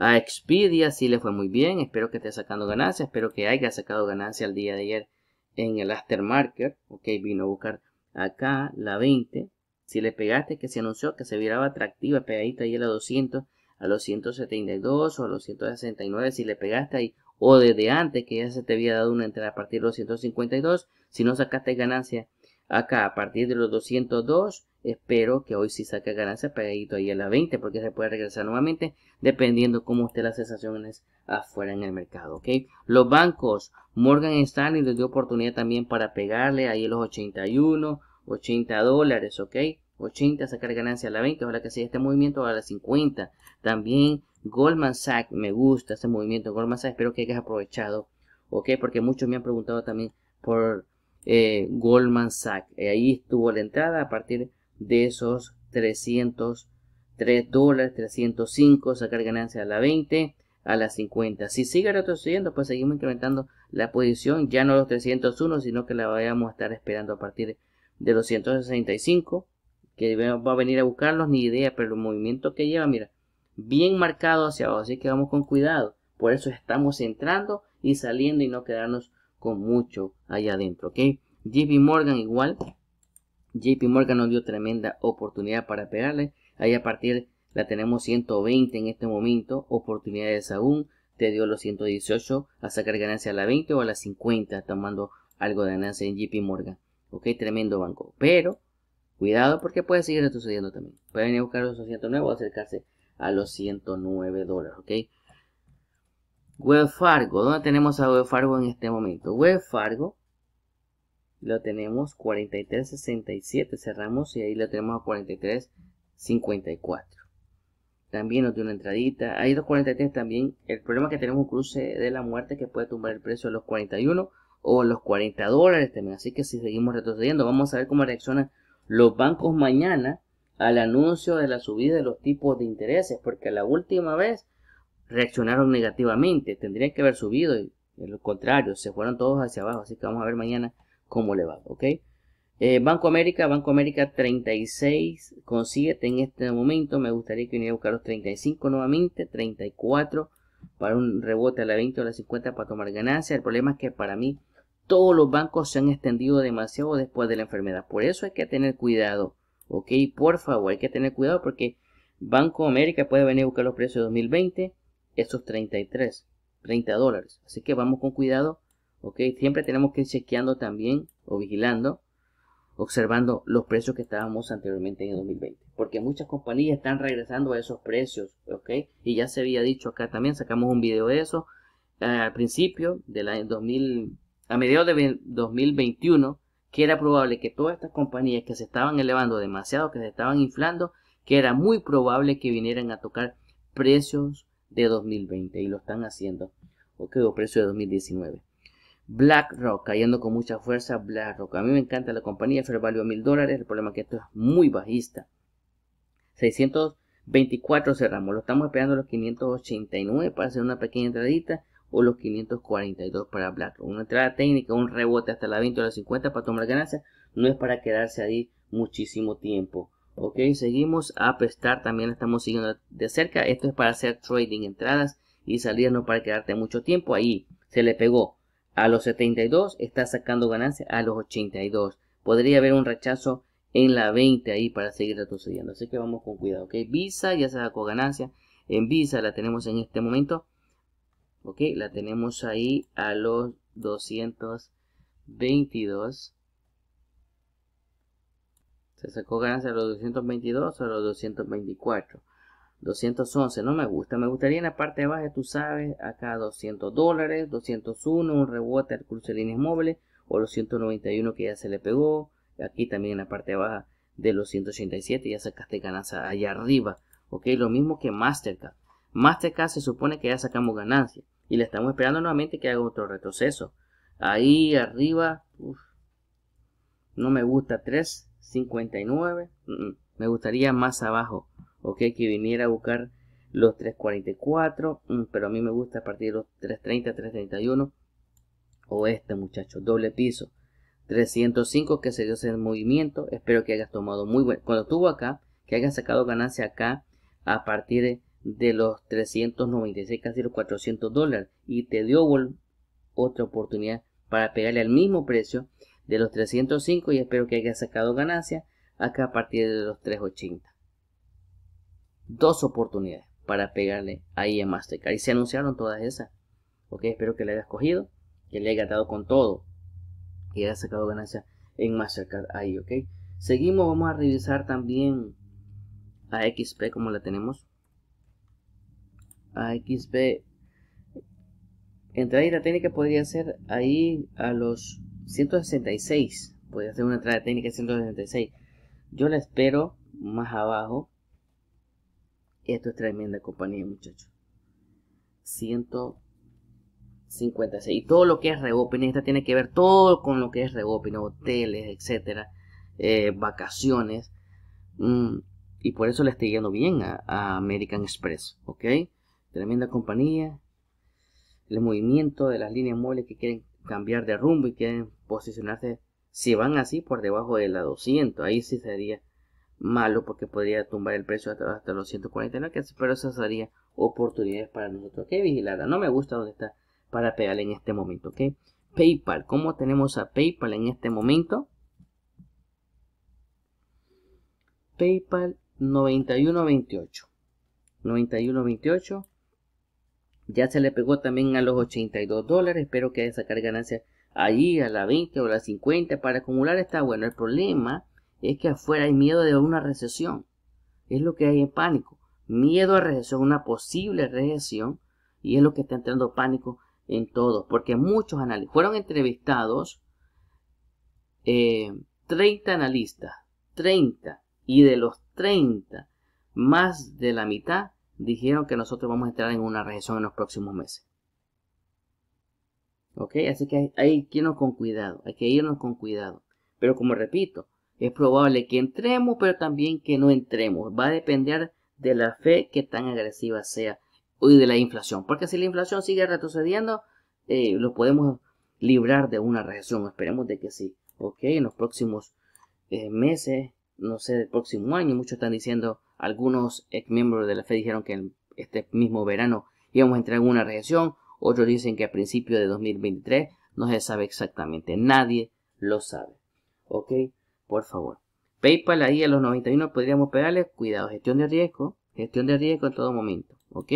A Expedia sí le fue muy bien, espero que esté sacando ganancias, espero que haya sacado ganancia el día de ayer en el aftermarket, ok, vino a buscar acá la 20, si le pegaste que se anunció que se viraba atractiva, pegadita ahí a los 200, a los 172 o a los 169, si le pegaste ahí, o desde antes que ya se te había dado una entrada a partir de los 152, si no sacaste ganancia Acá, a partir de los 202, espero que hoy sí saque ganancia, pegadito ahí a la 20, porque se puede regresar nuevamente, dependiendo cómo esté las sensaciones afuera en el mercado, ¿ok? Los bancos, Morgan Stanley les dio oportunidad también para pegarle ahí los 81, 80 dólares, ¿ok? 80, sacar ganancia a la 20, ojalá que sea este movimiento a la 50. También Goldman Sachs, me gusta este movimiento Goldman Sachs, espero que hayas aprovechado, ¿ok? Porque muchos me han preguntado también por eh, Goldman Sachs. Eh, ahí estuvo la entrada a partir de esos 303 dólares, 305, sacar ganancia a la 20, a la 50. Si sigue retrocediendo, pues seguimos incrementando la posición, ya no los 301, sino que la vayamos a estar esperando a partir de los 165, que va a venir a buscarlos, ni idea, pero el movimiento que lleva, mira, bien marcado hacia abajo, así que vamos con cuidado. Por eso estamos entrando y saliendo y no quedarnos con mucho allá adentro, ¿ok? JP Morgan igual, JP Morgan nos dio tremenda oportunidad para pegarle, ahí a partir la tenemos 120 en este momento, oportunidades aún, te dio los 118 a sacar ganancia a la 20 o a la 50, tomando algo de ganancia en JP Morgan, ok, tremendo banco, pero cuidado porque puede seguir sucediendo también, Pueden venir a buscar los 109 o acercarse a los 109 dólares, ok, Web Fargo. ¿Dónde tenemos a Web Fargo en este momento? Web Fargo. Lo tenemos 43.67. Cerramos y ahí lo tenemos a 43.54. También nos dio una entradita. Hay 2.43 también. El problema es que tenemos un cruce de la muerte que puede tumbar el precio a los 41 o los 40 dólares también. Así que si seguimos retrocediendo, vamos a ver cómo reaccionan los bancos mañana al anuncio de la subida de los tipos de intereses. Porque la última vez reaccionaron negativamente, tendrían que haber subido, y lo contrario, se fueron todos hacia abajo, así que vamos a ver mañana cómo le va, ¿ok? Eh, Banco América, Banco América 36,7 en este momento, me gustaría que viniera a buscar los 35 nuevamente, 34 para un rebote a la 20 o a la 50 para tomar ganancia, el problema es que para mí todos los bancos se han extendido demasiado después de la enfermedad, por eso hay que tener cuidado, ok, por favor, hay que tener cuidado porque Banco América puede venir a buscar los precios de 2020, esos 33, 30 dólares. Así que vamos con cuidado, ¿ok? Siempre tenemos que ir chequeando también o vigilando, observando los precios que estábamos anteriormente en el 2020. Porque muchas compañías están regresando a esos precios, ¿ok? Y ya se había dicho acá también, sacamos un video de eso eh, al principio del año 2000, a mediados de 2021, que era probable que todas estas compañías que se estaban elevando demasiado, que se estaban inflando, que era muy probable que vinieran a tocar precios de 2020 y lo están haciendo. O quedó precio de 2019. BlackRock cayendo con mucha fuerza. BlackRock, a mí me encanta la compañía. pero valió mil dólares. El problema es que esto es muy bajista. 624 cerramos. Lo estamos esperando los 589 para hacer una pequeña entradita o los 542 para BlackRock. Una entrada técnica, un rebote hasta la 20 o la 50 para tomar ganancias. No es para quedarse ahí muchísimo tiempo ok seguimos a prestar, también estamos siguiendo de cerca esto es para hacer trading entradas y salidas no para quedarte mucho tiempo ahí se le pegó a los 72 está sacando ganancia a los 82 podría haber un rechazo en la 20 ahí para seguir retrocediendo así que vamos con cuidado ok visa ya se sacó ganancia en visa la tenemos en este momento ok la tenemos ahí a los 222 se sacó ganancia a los 222 o a los 224. 211, no me gusta. Me gustaría en la parte de abajo, tú sabes, acá 200 dólares, 201, un rebote al cruce de líneas móviles, o los 191 que ya se le pegó. Aquí también en la parte de baja de los 187 ya sacaste ganancia allá arriba. Ok, lo mismo que Mastercard. Mastercard se supone que ya sacamos ganancia y le estamos esperando nuevamente que haga otro retroceso. Ahí arriba, no me gusta. 3 59. Mm, me gustaría más abajo, ok, que viniera a buscar los 344, mm, pero a mí me gusta a partir de los 330, 331. O este muchacho, doble piso. 305 que se dio ese movimiento. Espero que hayas tomado muy bueno. Cuando estuvo acá, que hayas sacado ganancia acá a partir de los 396, casi los 400 dólares. Y te dio otra oportunidad para pegarle al mismo precio de los 305 y espero que haya sacado ganancia acá a partir de los 380. Dos oportunidades para pegarle ahí en Mastercard y se anunciaron todas esas. Ok, espero que le hayas cogido, que le haya dado con todo y haya sacado ganancia en Mastercard ahí, ok. Seguimos, vamos a revisar también a XP como la tenemos. A XP entrada ahí la técnica podría ser ahí a los 166. puede hacer una entrada técnica 166. Yo la espero más abajo. Esto es tremenda compañía, muchachos. 156. Y todo lo que es reopening, esta tiene que ver todo con lo que es reopening, hoteles, etcétera, eh, vacaciones. Mm, y por eso le estoy yendo bien a, a American Express, ¿ok? Tremenda compañía. El movimiento de las líneas móviles que quieren cambiar de rumbo y quieren posicionarse, si van así, por debajo de la 200. Ahí sí sería malo porque podría tumbar el precio hasta, los 149, pero esas sería oportunidades para nosotros. Que vigilada, no me gusta donde está para pegarle en este momento. ¿ok? PayPal, como tenemos a PayPal en este momento? PayPal 9128. 9128. Ya se le pegó también a los 82 dólares. Espero que haya sacar ganancias allí a la 20 o la 50 para acumular está bueno. El problema es que afuera hay miedo de una recesión. Es lo que hay en pánico. Miedo a recesión, una posible recesión. Y es lo que está entrando pánico en todos. Porque muchos analistas fueron entrevistados. 30 eh, analistas. 30. Y de los 30, más de la mitad dijeron que nosotros vamos a entrar en una recesión en los próximos meses. ¿Ok? Así que hay, que irnos con cuidado, hay que irnos con cuidado. Pero como repito, es probable que entremos, pero también que no entremos. Va a depender de la fe que tan agresiva sea y de la inflación. Porque si la inflación sigue retrocediendo, eh, lo podemos librar de una reacción, Esperemos de que sí. ¿Ok? En los próximos eh, meses, no sé, del próximo año, muchos están diciendo, algunos ex miembros de la fe dijeron que este mismo verano íbamos a entrar en una reacción otros dicen que a principios de 2023, no se sabe exactamente, nadie lo sabe. ¿Ok? Por favor. PayPal ahí a los 91 podríamos pegarle, cuidado, gestión de riesgo, gestión de riesgo en todo momento. ¿Ok?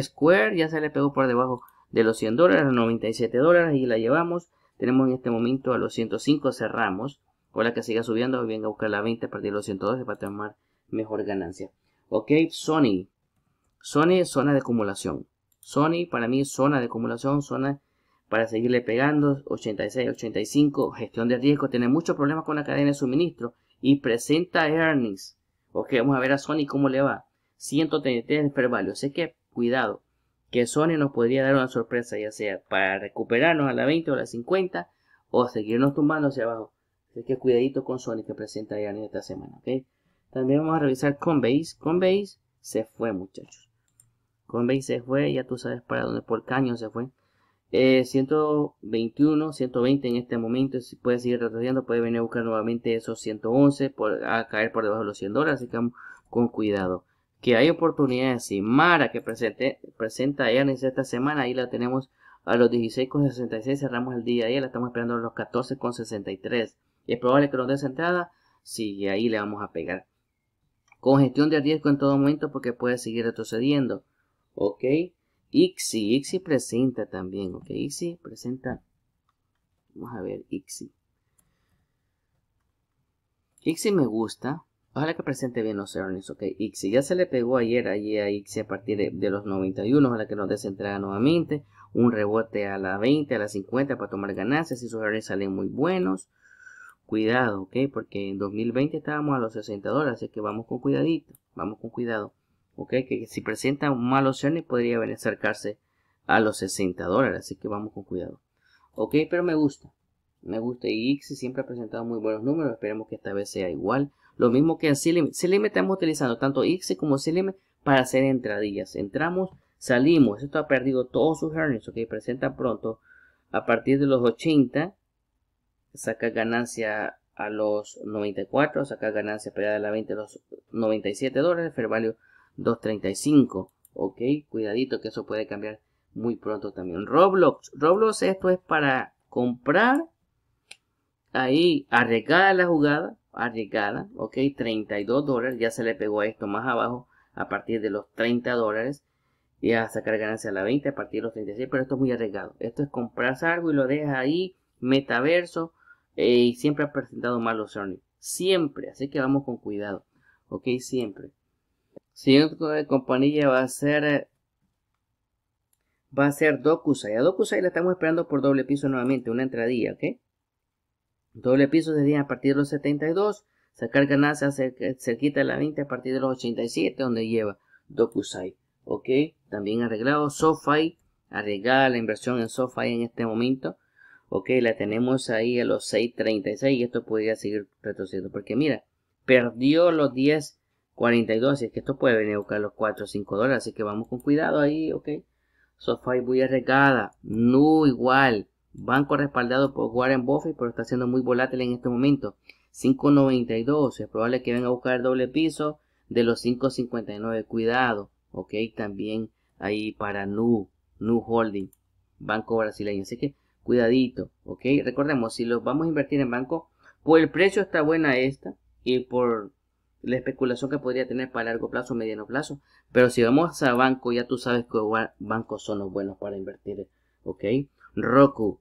Square ya se le pegó por debajo de los 100 dólares, 97 dólares y la llevamos. Tenemos en este momento a los 105, cerramos. la que siga subiendo, venga a buscar la 20 a partir de los 112 para tomar mejor ganancia. Ok, Sony. Sony es zona de acumulación. Sony para mí zona de acumulación, zona para seguirle pegando, 86, 85, gestión de riesgo, tiene muchos problemas con la cadena de suministro y presenta earnings. Ok, vamos a ver a Sony cómo le va. 133 de fair value, así que cuidado, que Sony nos podría dar una sorpresa, ya sea para recuperarnos a la 20 o a la 50 o seguirnos tumbando hacia abajo. Así que cuidadito con Sony que presenta earnings esta semana, También vamos a revisar Conbase. base se fue, muchachos. Convey se fue, ya tú sabes para dónde, por Cañón se fue. 121, eh, 120 en este momento, si puede seguir retrocediendo, puede venir a buscar nuevamente esos 111 por, a caer por debajo de los 100 dólares, así que con cuidado. Que hay oportunidades, si Mara que presente, presenta en esta semana, ahí la tenemos a los 16,66, cerramos el día ayer, la estamos esperando a los 14,63. Es probable que nos esa entrada, si ahí le vamos a pegar. Congestión de riesgo en todo momento porque puede seguir retrocediendo ok Ixi, Ixi presenta también, ok, Ixi presenta, vamos a ver, Ixi. Ixi me gusta, ojalá que presente bien los earnings, ok, Ixi, ya se le pegó ayer allí a Ixi a partir de, los 91, ojalá que nos desentrega nuevamente, un rebote a la 20, a la 50 para tomar ganancias, y sus earnings salen muy buenos, cuidado, ok, porque en 2020 estábamos a los 60 dólares, así que vamos con cuidadito, vamos con cuidado. Ok, que si presenta malos earnings podría venir acercarse a los 60 dólares, así que vamos con cuidado. Ok, pero me gusta, me gusta y siempre ha presentado muy buenos números, esperemos que esta vez sea igual. Lo mismo que en Selim Selim estamos utilizando tanto X como Selim para hacer entradillas. Entramos, salimos, esto ha perdido todos sus earnings, ok, presenta pronto a partir de los 80, saca ganancia a los 94, saca ganancia pegada a la 20 a los 97 dólares, fair value 2.35. Ok, cuidadito que eso puede cambiar muy pronto también. Roblox. Roblox esto es para comprar. Ahí, arriesgada la jugada. Arriesgada. Ok, 32 dólares. Ya se le pegó a esto más abajo. A partir de los 30 dólares. Y a sacar ganancia a la 20 a partir de los 36. Pero esto es muy arriesgado. Esto es comprar algo y lo dejas ahí. Metaverso. Eh, y siempre ha presentado malos earnings. Siempre. Así que vamos con cuidado. Ok, siempre. Siguiente compañía va a ser eh, va a ser Dokusai. A Dokusai la estamos esperando por doble piso nuevamente, una entradilla, ¿ok? Doble piso día a partir de los 72, sacar ganancias cerquita de la 20 a partir de los 87, donde lleva Dokusai, ¿ok? También arreglado SoFi, arreglada la inversión en SoFi en este momento, ¿ok? La tenemos ahí a los 6.36 y esto podría seguir retrocediendo, porque mira, perdió los 10 42, es que esto puede venir a buscar los 4 o 5 dólares, así que vamos con cuidado ahí, ok. Sofá muy arriesgada, NU igual. Banco respaldado por Warren Buffett, pero está siendo muy volátil en este momento. 5.92, es probable que venga a buscar el doble piso de los 5.59, cuidado, ok. También ahí para Nu, Nu Holding, banco brasileño, así que cuidadito, ok. Recordemos, si los vamos a invertir en banco, por el precio está buena esta y por la especulación que podría tener para largo plazo o mediano plazo. Pero si vamos a banco, ya tú sabes que bancos son los buenos para invertir. ¿Ok? Roku.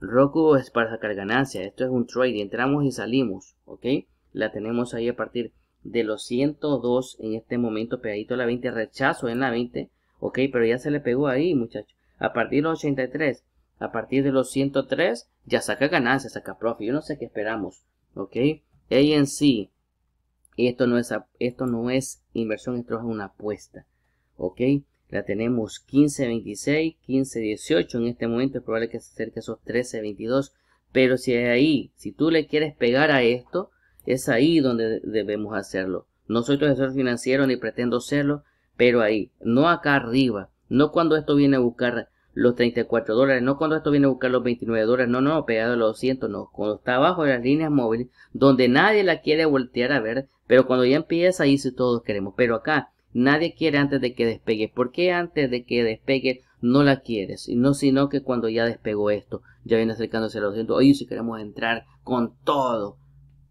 Roku es para sacar ganancias. Esto es un trade. Entramos y salimos. ¿Ok? La tenemos ahí a partir de los 102 en este momento pegadito a la 20. Rechazo en la 20. ¿Ok? Pero ya se le pegó ahí, muchachos. A partir de los 83. A partir de los 103. Ya saca ganancias, saca profit. Yo no sé qué esperamos. ¿Ok? ANC. Esto no es, esto no es inversión, esto es una apuesta. ¿Ok? La tenemos 15.26, 15.18. En este momento es probable que se acerque a esos 13.22. Pero si es ahí, si tú le quieres pegar a esto, es ahí donde debemos hacerlo. No soy tu asesor financiero ni pretendo serlo, pero ahí, no acá arriba, no cuando esto viene a buscar los 34 dólares, no cuando esto viene a buscar los 29 dólares, no, no, pegado a los 200, no, cuando está abajo de las líneas móviles, donde nadie la quiere voltear a ver, pero cuando ya empieza ahí sí todos queremos, pero acá nadie quiere antes de que despegue, ¿por qué antes de que despegue no la quieres? No, sino que cuando ya despegó esto, ya viene acercándose a los 200, oye, si queremos entrar con todo,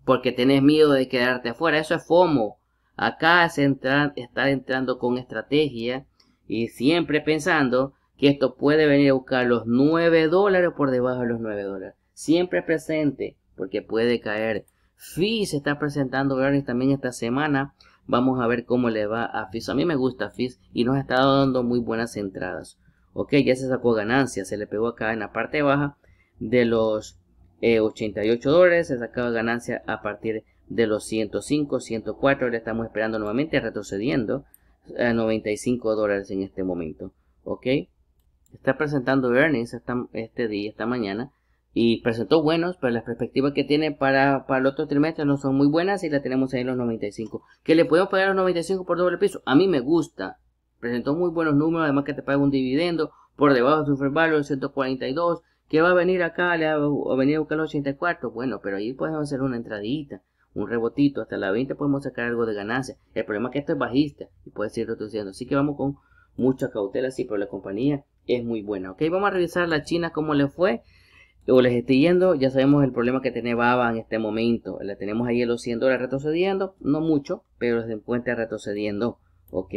porque tenés miedo de quedarte afuera, eso es FOMO, acá es entrar, estar entrando con estrategia y siempre pensando que esto puede venir a buscar los 9 dólares por debajo de los 9 dólares. Siempre presente, porque puede caer. FIS. se está presentando grandes también esta semana. Vamos a ver cómo le va a FIS. A mí me gusta FIS y nos ha estado dando muy buenas entradas. Ok, ya se sacó ganancia. Se le pegó acá en la parte baja de los 88 eh, dólares. Se sacaba ganancia a partir de los 105, 104. Le estamos esperando nuevamente retrocediendo a 95 dólares en este momento. Ok está presentando earnings este día, esta mañana, y presentó buenos, pero las perspectivas que tiene para, el otro trimestre no son muy buenas y la tenemos ahí en los 95. ¿Que le podemos pagar los 95 por doble piso? A mí me gusta. Presentó muy buenos números, además que te paga un dividendo por debajo de su fair value, 142. que va a venir acá? ¿Le va a venir a buscar los 84? Bueno, pero ahí podemos hacer una entradita un rebotito, hasta la 20 podemos sacar algo de ganancia. El problema es que esto es bajista y puede seguir reduciendo Así que vamos con mucha cautela, sí, pero la compañía es muy buena. Ok, vamos a revisar la China, cómo le fue o les estoy yendo. Ya sabemos el problema que tiene Baba en este momento. La tenemos ahí en los 100 dólares retrocediendo, no mucho, pero se puente retrocediendo. Ok,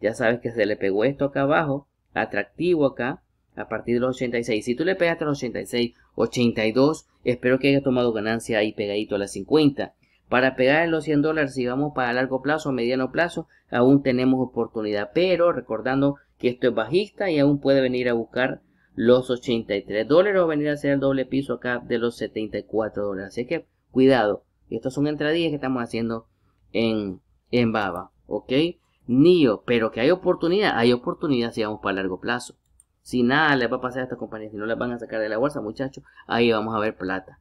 ya sabes que se le pegó esto acá abajo, atractivo acá, a partir de los 86. Si tú le pegaste a los 86, 82, espero que haya tomado ganancia ahí pegadito a las 50. Para pegar en los 100 dólares, si vamos para largo plazo, mediano plazo, aún tenemos oportunidad. Pero recordando que esto es bajista y aún puede venir a buscar los 83 dólares o venir a hacer el doble piso acá de los 74 dólares. Así que cuidado, estas son entradillas que estamos haciendo en, en Baba, ¿ok? NIO, pero que hay oportunidad, hay oportunidad si vamos para largo plazo. Si nada les va a pasar a esta compañía, si no las van a sacar de la bolsa, muchachos, ahí vamos a ver plata.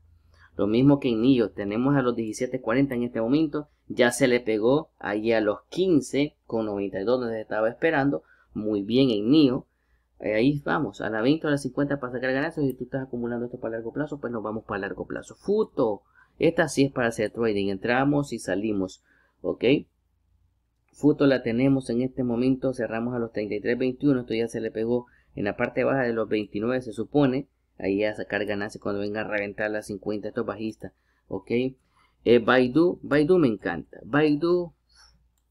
Lo mismo que en NIO, tenemos a los 17.40 en este momento, ya se le pegó allí a los 15.92 donde estaba esperando, muy bien en NIO. Eh, ahí vamos, a la 20 o a la 50 para sacar ganancias. Si tú estás acumulando esto para largo plazo, pues nos vamos para largo plazo. Futo, esta sí es para hacer trading. Entramos y salimos, ¿ok? Futo la tenemos en este momento, cerramos a los 33.21, esto ya se le pegó en la parte baja de los 29 se supone, ahí a sacar ganancias cuando venga a reventar las 50, esto es bajista, ok. Eh, Baidu, Baidu me encanta, Baidu,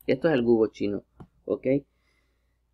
esto es el Google chino, ok.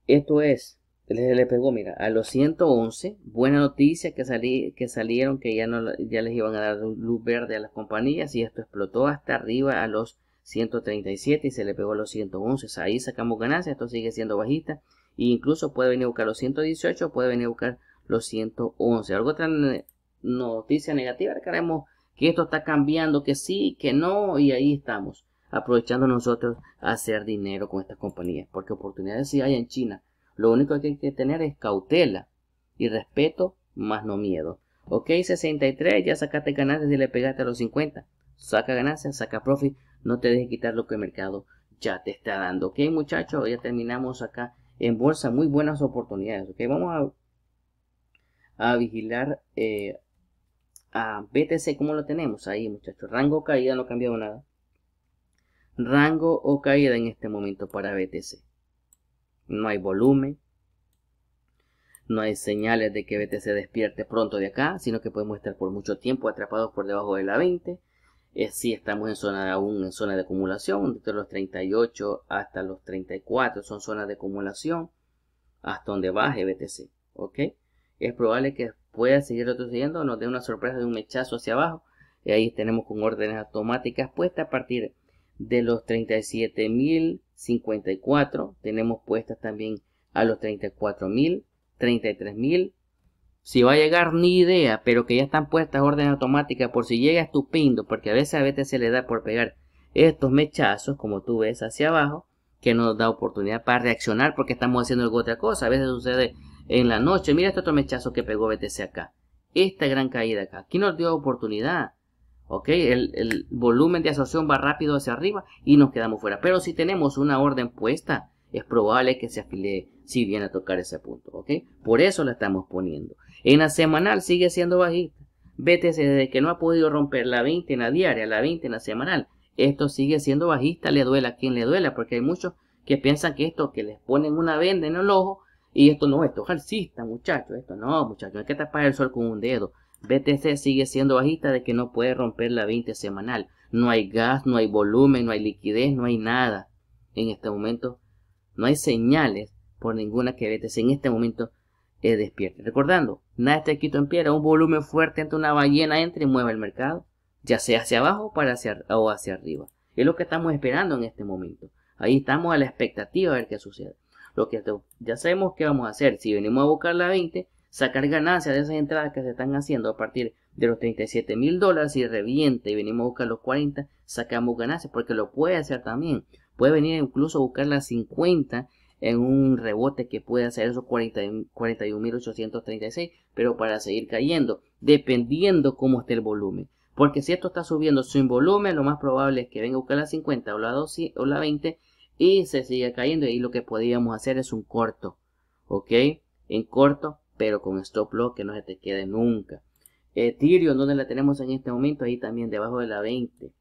Esto es, le, pegó, mira, a los 111, buena noticia que, salí, que salieron que ya, no, ya les iban a dar luz verde a las compañías y esto explotó hasta arriba a los 137 y se le pegó a los 111. Ahí sacamos ganancias, esto sigue siendo bajista. E incluso puede venir a buscar los 118, puede venir a buscar los 111. Algo otra eh, noticia negativa, queremos que esto está cambiando, que sí, que no, y ahí estamos aprovechando nosotros a hacer dinero con estas compañías, porque oportunidades sí hay en China. Lo único que hay que tener es cautela y respeto, más no miedo. Ok, 63, ya sacaste ganancias y le pegaste a los 50. Saca ganancias, saca profit, no te dejes quitar lo que el mercado ya te está dando. Ok, muchachos, ya terminamos acá en bolsa, muy buenas oportunidades. Ok, vamos a, a vigilar eh, a BTC, cómo lo tenemos ahí, muchachos. Rango caída, no ha cambiado nada rango o caída en este momento para BTC. No hay volumen, no hay señales de que BTC despierte pronto de acá, sino que podemos estar por mucho tiempo atrapados por debajo de la 20. Eh, si estamos en zona de, aún en zona de acumulación, entre los 38 hasta los 34 son zonas de acumulación hasta donde baje BTC, ¿ok? Es probable que pueda seguir retrocediendo, nos dé una sorpresa de un mechazo hacia abajo y ahí tenemos con órdenes automáticas puestas a partir de de los 37.054, tenemos puestas también a los 34.000, 33.000. Si va a llegar ni idea, pero que ya están puestas orden automática por si llega estupendo, porque a veces a btc se le da por pegar estos mechazos, como tú ves hacia abajo, que nos da oportunidad para reaccionar porque estamos haciendo algo otra cosa. A veces sucede en la noche, mira este otro mechazo que pegó BTC acá. Esta gran caída acá, aquí nos dio oportunidad ¿ok? El, volumen de asociación va rápido hacia arriba y nos quedamos fuera. Pero si tenemos una orden puesta, es probable que se afile si viene a tocar ese punto, ¿ok? Por eso la estamos poniendo. En la semanal sigue siendo bajista. Vete desde que no ha podido romper la 20 en la diaria, la 20 en la semanal. Esto sigue siendo bajista, le duela a quien le duela, porque hay muchos que piensan que esto, que les ponen una venda en el ojo, y esto no, esto es alcista, muchachos, esto no, muchachos, hay que tapar el sol con un dedo. BTC sigue siendo bajista de que no puede romper la 20 semanal. No hay gas, no hay volumen, no hay liquidez, no hay nada. En este momento no hay señales por ninguna que BTC en este momento eh, despierte. Recordando, nada está quito en piedra. Un volumen fuerte entre una ballena entre y mueve el mercado, ya sea hacia abajo para o hacia arriba. Es lo que estamos esperando en este momento. Ahí estamos a la expectativa de ver qué sucede. Lo que ya sabemos que vamos a hacer. Si venimos a buscar la 20, sacar ganancias de esas entradas que se están haciendo a partir de los 37 mil dólares y reviente y venimos a buscar los 40, sacamos ganancias, porque lo puede hacer también. Puede venir incluso a buscar las 50 en un rebote que puede hacer esos 41.836, pero para seguir cayendo, dependiendo cómo esté el volumen. Porque si esto está subiendo sin volumen, lo más probable es que venga a buscar las 50 o la o la 20 y se siga cayendo. Y lo que podríamos hacer es un corto, ¿ok? En corto pero con stop loss que no se te quede nunca. Ethereum, donde la tenemos en este momento, ahí también debajo de la 20.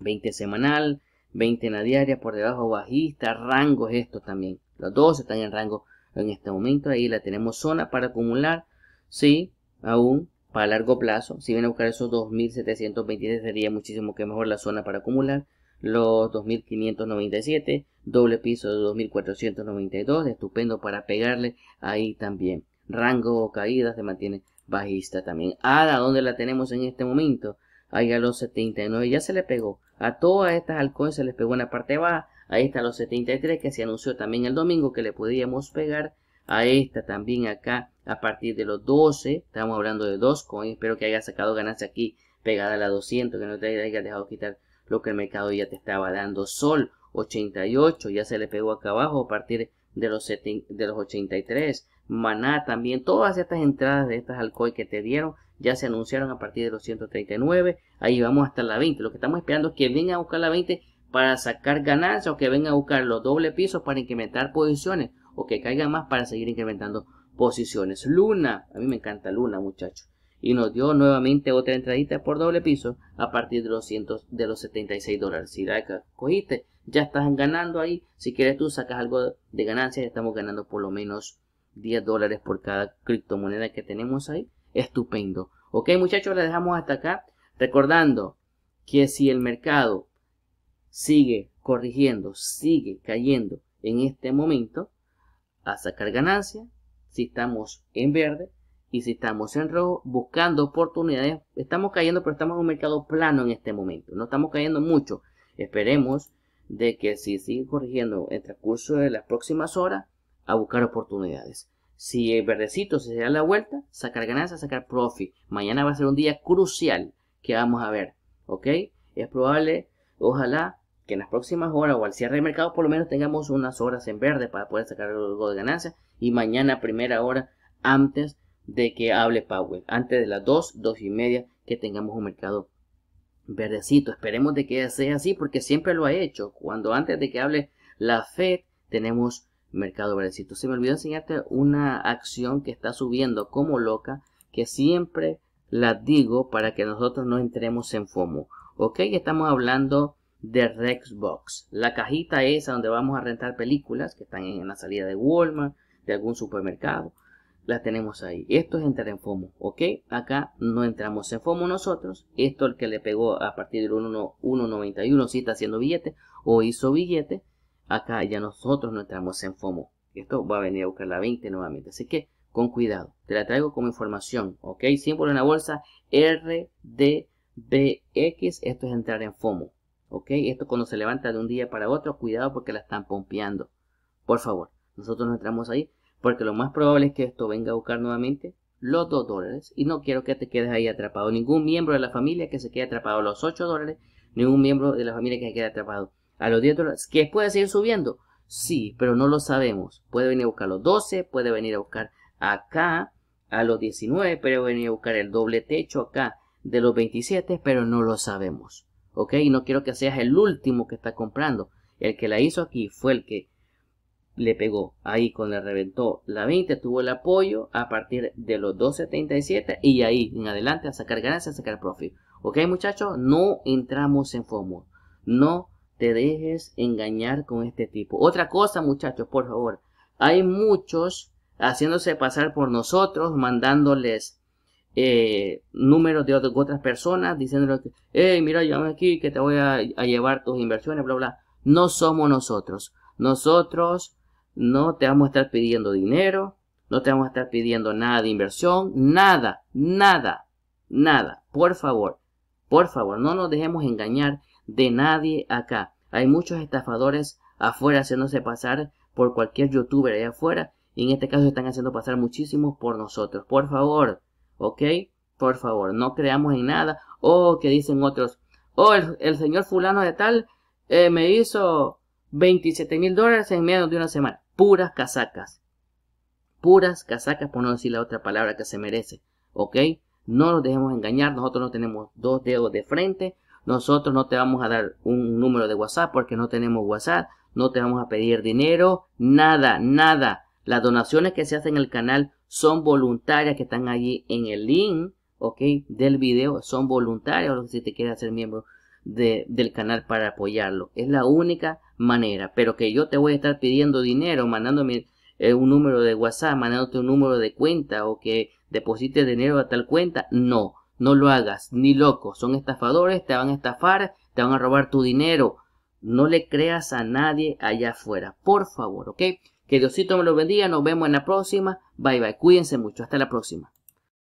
20 semanal, 20 en la diaria, por debajo bajista, rangos Esto también. Los dos están en rango en este momento, ahí la tenemos zona para acumular, sí, aún para largo plazo. Si viene a buscar esos 2.723 sería muchísimo que mejor la zona para acumular. Los 2.597, doble piso de 2.492, estupendo para pegarle ahí también rango o caída se mantiene bajista también. ADA, ¿dónde la tenemos en este momento? Ahí a los 79 ya se le pegó. A todas estas halcones se les pegó en la parte baja. Ahí está a los 73 que se anunció también el domingo que le podíamos pegar. A esta también acá a partir de los 12. Estamos hablando de 2 coins. Espero que haya sacado ganancia aquí pegada a la 200. Que no te haya dejado quitar lo que el mercado ya te estaba dando. Sol 88 ya se le pegó acá abajo a partir de de los, de los 83, Maná también, todas estas entradas de estas alcohol que te dieron ya se anunciaron a partir de los 139, ahí vamos hasta la 20, lo que estamos esperando es que vengan a buscar la 20 para sacar ganancias o que vengan a buscar los doble pisos para incrementar posiciones o que caigan más para seguir incrementando posiciones. Luna, a mí me encanta Luna muchachos y nos dio nuevamente otra entradita por doble piso a partir de los, de los 76 dólares. Si la cogiste, ya estás ganando ahí. Si quieres tú sacas algo de ganancia, estamos ganando por lo menos 10 dólares por cada criptomoneda que tenemos ahí. Estupendo. Ok muchachos, la dejamos hasta acá. Recordando que si el mercado sigue corrigiendo, sigue cayendo en este momento, a sacar ganancia, si estamos en verde, y si estamos en rojo, buscando oportunidades, estamos cayendo, pero estamos en un mercado plano en este momento. No estamos cayendo mucho. Esperemos de que si sigue corrigiendo en transcurso de las próximas horas, a buscar oportunidades. Si el verdecito se da la vuelta, sacar ganancias, sacar profit. Mañana va a ser un día crucial que vamos a ver. ¿Ok? Es probable, ojalá, que en las próximas horas o al cierre de mercado por lo menos tengamos unas horas en verde para poder sacar algo de ganancias. Y mañana, primera hora, antes de que hable Powell. Antes de las 2, 2 y media, que tengamos un mercado verdecito. Esperemos de que sea así porque siempre lo ha hecho. Cuando antes de que hable la Fed, tenemos mercado verdecito. Se me olvidó enseñarte una acción que está subiendo como loca, que siempre la digo para que nosotros no entremos en FOMO. Ok, estamos hablando de Rexbox, la cajita esa donde vamos a rentar películas que están en la salida de Walmart, de algún supermercado la tenemos ahí. Esto es entrar en FOMO, ¿ok? Acá no entramos en FOMO nosotros. Esto el que le pegó a partir del 1.91 si está haciendo billete o hizo billete. Acá ya nosotros no entramos en FOMO. Esto va a venir a buscar la 20 nuevamente. Así que con cuidado. Te la traigo como información, ¿ok? Símbolo en la bolsa RDBX. Esto es entrar en FOMO, ¿ok? Esto cuando se levanta de un día para otro, cuidado porque la están pompeando. Por favor, nosotros no entramos ahí porque lo más probable es que esto venga a buscar nuevamente los 2 dólares y no quiero que te quedes ahí atrapado. Ningún miembro de la familia que se quede atrapado a los 8 dólares, ningún miembro de la familia que se quede atrapado a los 10 dólares, que puede seguir subiendo. Sí, pero no lo sabemos. Puede venir a buscar los 12, puede venir a buscar acá a los 19, puede venir a buscar el doble techo acá de los 27, pero no lo sabemos. ¿Ok? Y no quiero que seas el último que está comprando. El que la hizo aquí fue el que le pegó ahí con le reventó la 20 tuvo el apoyo a partir de los 2.77 y ahí en adelante a sacar ganancias a sacar profit ok muchachos no entramos en FOMO no te dejes engañar con este tipo otra cosa muchachos por favor hay muchos haciéndose pasar por nosotros mandándoles eh, números de otras personas diciéndoles que mira llame aquí que te voy a llevar tus inversiones bla bla no somos nosotros nosotros no te vamos a estar pidiendo dinero, no te vamos a estar pidiendo nada de inversión, nada, nada, nada. Por favor, por favor, no nos dejemos engañar de nadie acá. Hay muchos estafadores afuera haciéndose pasar por cualquier youtuber ahí afuera. Y en este caso están haciendo pasar muchísimos por nosotros. Por favor, ¿ok? Por favor, no creamos en nada. O oh, que dicen otros, oh, el, señor fulano de tal eh, me hizo 27 mil dólares en menos de una semana puras casacas. Puras casacas, por no decir la otra palabra que se merece. ¿Ok? No nos dejemos engañar, nosotros no tenemos dos dedos de frente, nosotros no te vamos a dar un número de WhatsApp porque no tenemos WhatsApp, no te vamos a pedir dinero, nada, nada. Las donaciones que se hacen en el canal son voluntarias que están allí en el link, ¿ok? Del video, son voluntarias, si te quieres hacer miembro de, del canal para apoyarlo. Es la única manera, pero que yo te voy a estar pidiendo dinero, mandándome eh, un número de WhatsApp, mandándote un número de cuenta o que deposites dinero a tal cuenta, no, no lo hagas, ni loco, son estafadores, te van a estafar, te van a robar tu dinero, no le creas a nadie allá afuera, por favor, ¿ok? Que Diosito me lo bendiga, nos vemos en la próxima, bye bye, cuídense mucho, hasta la próxima.